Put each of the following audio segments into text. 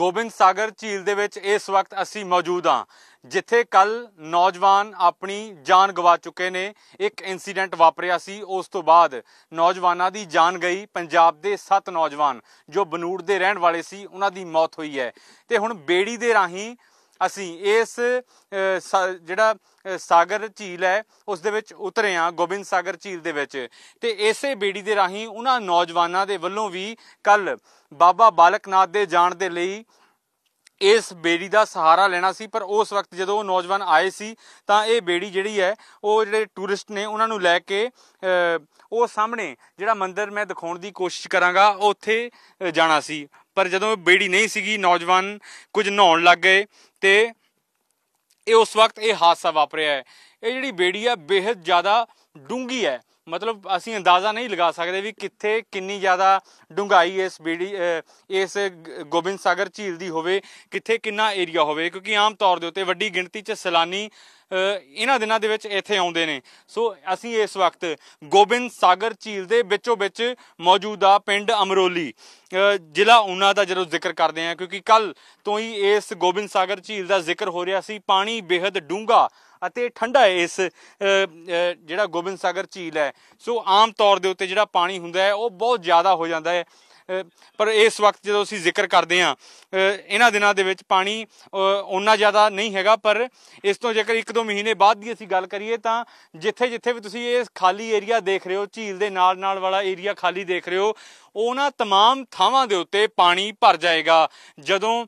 ਗੋਬਿੰਦ ਸਾਗਰ ਝੀਲ ਦੇ ਵਿੱਚ ਇਸ ਵਕਤ ਅਸੀਂ ਮੌਜੂਦ ਹਾਂ ਜਿੱਥੇ ਕੱਲ ਨੌਜਵਾਨ ਆਪਣੀ ਜਾਨ ਗਵਾ ਚੁੱਕੇ ਨੇ ਇੱਕ ਇਨਸੀਡੈਂਟ ਵਾਪਰਿਆ ਸੀ ਉਸ ਤੋਂ ਬਾਅਦ ਨੌਜਵਾਨਾਂ ਦੀ ਜਾਨ ਗਈ ਪੰਜਾਬ ਦੇ 7 ਨੌਜਵਾਨ ਜੋ ਬਨੂੜ ਦੇ ਰਹਿਣ ਵਾਲੇ ਸੀ ਉਹਨਾਂ ਦੀ ਮੌਤ ਹੋਈ ਹੈ ਤੇ ਹੁਣ ਬੇੜੀ ਦੇ ਰਾਹੀਂ ਅਸੀਂ ਇਸ ਜਿਹੜਾ ਸਾਗਰ ਝੀਲ ਹੈ ਉਸ ਦੇ ਵਿੱਚ ਉਤਰੇ ਆ ਗੋਬਿੰਦ ਸਾਗਰ ਝੀਲ ਦੇ ਵਿੱਚ ਤੇ ਇਸੇ ਬੇੜੀ ਦੇ ਰਾਹੀਂ ਉਹਨਾਂ ਨੌਜਵਾਨਾਂ ਦੇ ਵੱਲੋਂ ਵੀ ਕੱਲ ਬਾਬਾ ਬਾਲਕਨਾਥ ਦੇ ਜਾਣ ਦੇ ਲਈ ਇਸ ਬੇੜੀ ਦਾ ਸਹਾਰਾ ਲੈਣਾ ਸੀ ਪਰ ਉਸ ਵਕਤ ਜਦੋਂ ਉਹ ਨੌਜਵਾਨ ਆਏ ਸੀ ਤਾਂ ਇਹ ਬੇੜੀ ਜਿਹੜੀ ਹੈ ਉਹ ਜਿਹੜੇ ਟੂਰਿਸਟ ਨੇ ਉਹਨਾਂ ਨੂੰ ਲੈ ਕੇ ਉਹ ਸਾਹਮਣੇ ਜਿਹੜਾ ਮੰਦਿਰ ਮੈਂ ਦਿਖਾਉਣ ਦੀ ਕੋਸ਼ਿਸ਼ ਕਰਾਂਗਾ ਉੱਥੇ ਜਾਣਾ ਸੀ ਪਰ ਜਦੋਂ ਬੇੜੀ ਨਹੀਂ ਸੀਗੀ ਨੌਜਵਾਨ ਕੁਝ ਨਹਾਉਣ ਲੱਗ ਗਏ ਤੇ ਇਹ ਉਸ ਵਕਤ ਇਹ ਹਾਦਸਾ ਵਾਪਰਿਆ ਹੈ ਇਹ ਜਿਹੜੀ ਬੇੜੀ ਆ ਬੇहद ਜ਼ਿਆਦਾ ਡੂੰਗੀ ਹੈ ਮਤਲਬ ਅਸੀਂ ਅੰਦਾਜ਼ਾ ਨਹੀਂ ਲਗਾ ਸਕਦੇ ਵੀ ਕਿੱਥੇ ਕਿੰਨੀ ਜ਼ਿਆਦਾ ਡੂੰਘਾਈ ਇਸ ਬੀੜੀ ਇਸ ਗੋਬਿੰਦ ਸਾਗਰ ਝੀਲ ਦੀ ਹੋਵੇ ਕਿੱਥੇ ਕਿੰਨਾ ਏਰੀਆ ਹੋਵੇ ਕਿਉਂਕਿ ਆਮ ਤੌਰ ਦੇ ਉੱਤੇ ਵੱਡੀ ਗਿਣਤੀ 'ਚ ਸੈਲਾਨੀ ਇਹਨਾਂ ਦਿਨਾਂ ਦੇ ਵਿੱਚ ਇੱਥੇ ਆਉਂਦੇ ਨੇ ਸੋ ਅਸੀਂ ਇਸ ਵਕਤ ਗੋਬਿੰਦ ਸਾਗਰ ਝੀਲ ਦੇ ਵਿੱਚੋਂ ਵਿੱਚ ਮੌਜੂਦਾ ਪਿੰਡ ਅਮਰੋਲੀ ਜ਼ਿਲ੍ਹਾ ਉਨਾ ਦਾ ਜਦੋਂ ਜ਼ਿਕਰ ਕਰਦੇ ਆ ਕਿਉਂਕਿ ਕੱਲ ਤੋਂ ਹੀ ਇਸ ਗੋਬਿੰਦ ਸਾਗਰ ਝੀਲ ਦਾ ਜ਼ਿਕਰ ਹੋ ਰਿਹਾ ਸੀ ਪਾਣੀ ਬੇहद ਡੂੰਘਾ ਅਤੇ ਠੰਡਾ ਹੈ ਇਸ ਜਿਹੜਾ ਗੋਬਿੰਦ ਸਾਗਰ ਝੀਲ ਹੈ ਸੋ ਆਮ ਤੌਰ ਦੇ ਉੱਤੇ ਜਿਹੜਾ ਪਾਣੀ ਹੁੰਦਾ ਹੈ ਉਹ ਬਹੁਤ ਜ਼ਿਆਦਾ ਹੋ ਜਾਂਦਾ ਹੈ ਪਰ ਇਸ ਵਕਤ ਜਦੋਂ ਅਸੀਂ ਜ਼ਿਕਰ ਕਰਦੇ ਹਾਂ ਇਹਨਾਂ ਦਿਨਾਂ ਦੇ ਵਿੱਚ ਪਾਣੀ ਉਹਨਾਂ ਜ਼ਿਆਦਾ ਨਹੀਂ ਹੈਗਾ ਪਰ ਇਸ ਤੋਂ ਜੇਕਰ ਇੱਕ ਦੋ ਮਹੀਨੇ ਬਾਅਦ ਦੀ ਅਸੀਂ ਗੱਲ ਕਰੀਏ ਤਾਂ ਜਿੱਥੇ ਜਿੱਥੇ ਵੀ ਤੁਸੀਂ ਇਹ ਖਾਲੀ ਏਰੀਆ ਦੇਖ ਰਹੇ ਹੋ ਝੀਲ ਦੇ ਨਾਲ ਨਾਲ ਵਾਲਾ ਏਰੀਆ ਖਾਲੀ ਦੇਖ ਰਹੇ ਹੋ ਉਹਨਾਂ तमाम ਥਾਵਾਂ ਦੇ ਉੱਤੇ ਪਾਣੀ ਭਰ ਜਾਏਗਾ ਜਦੋਂ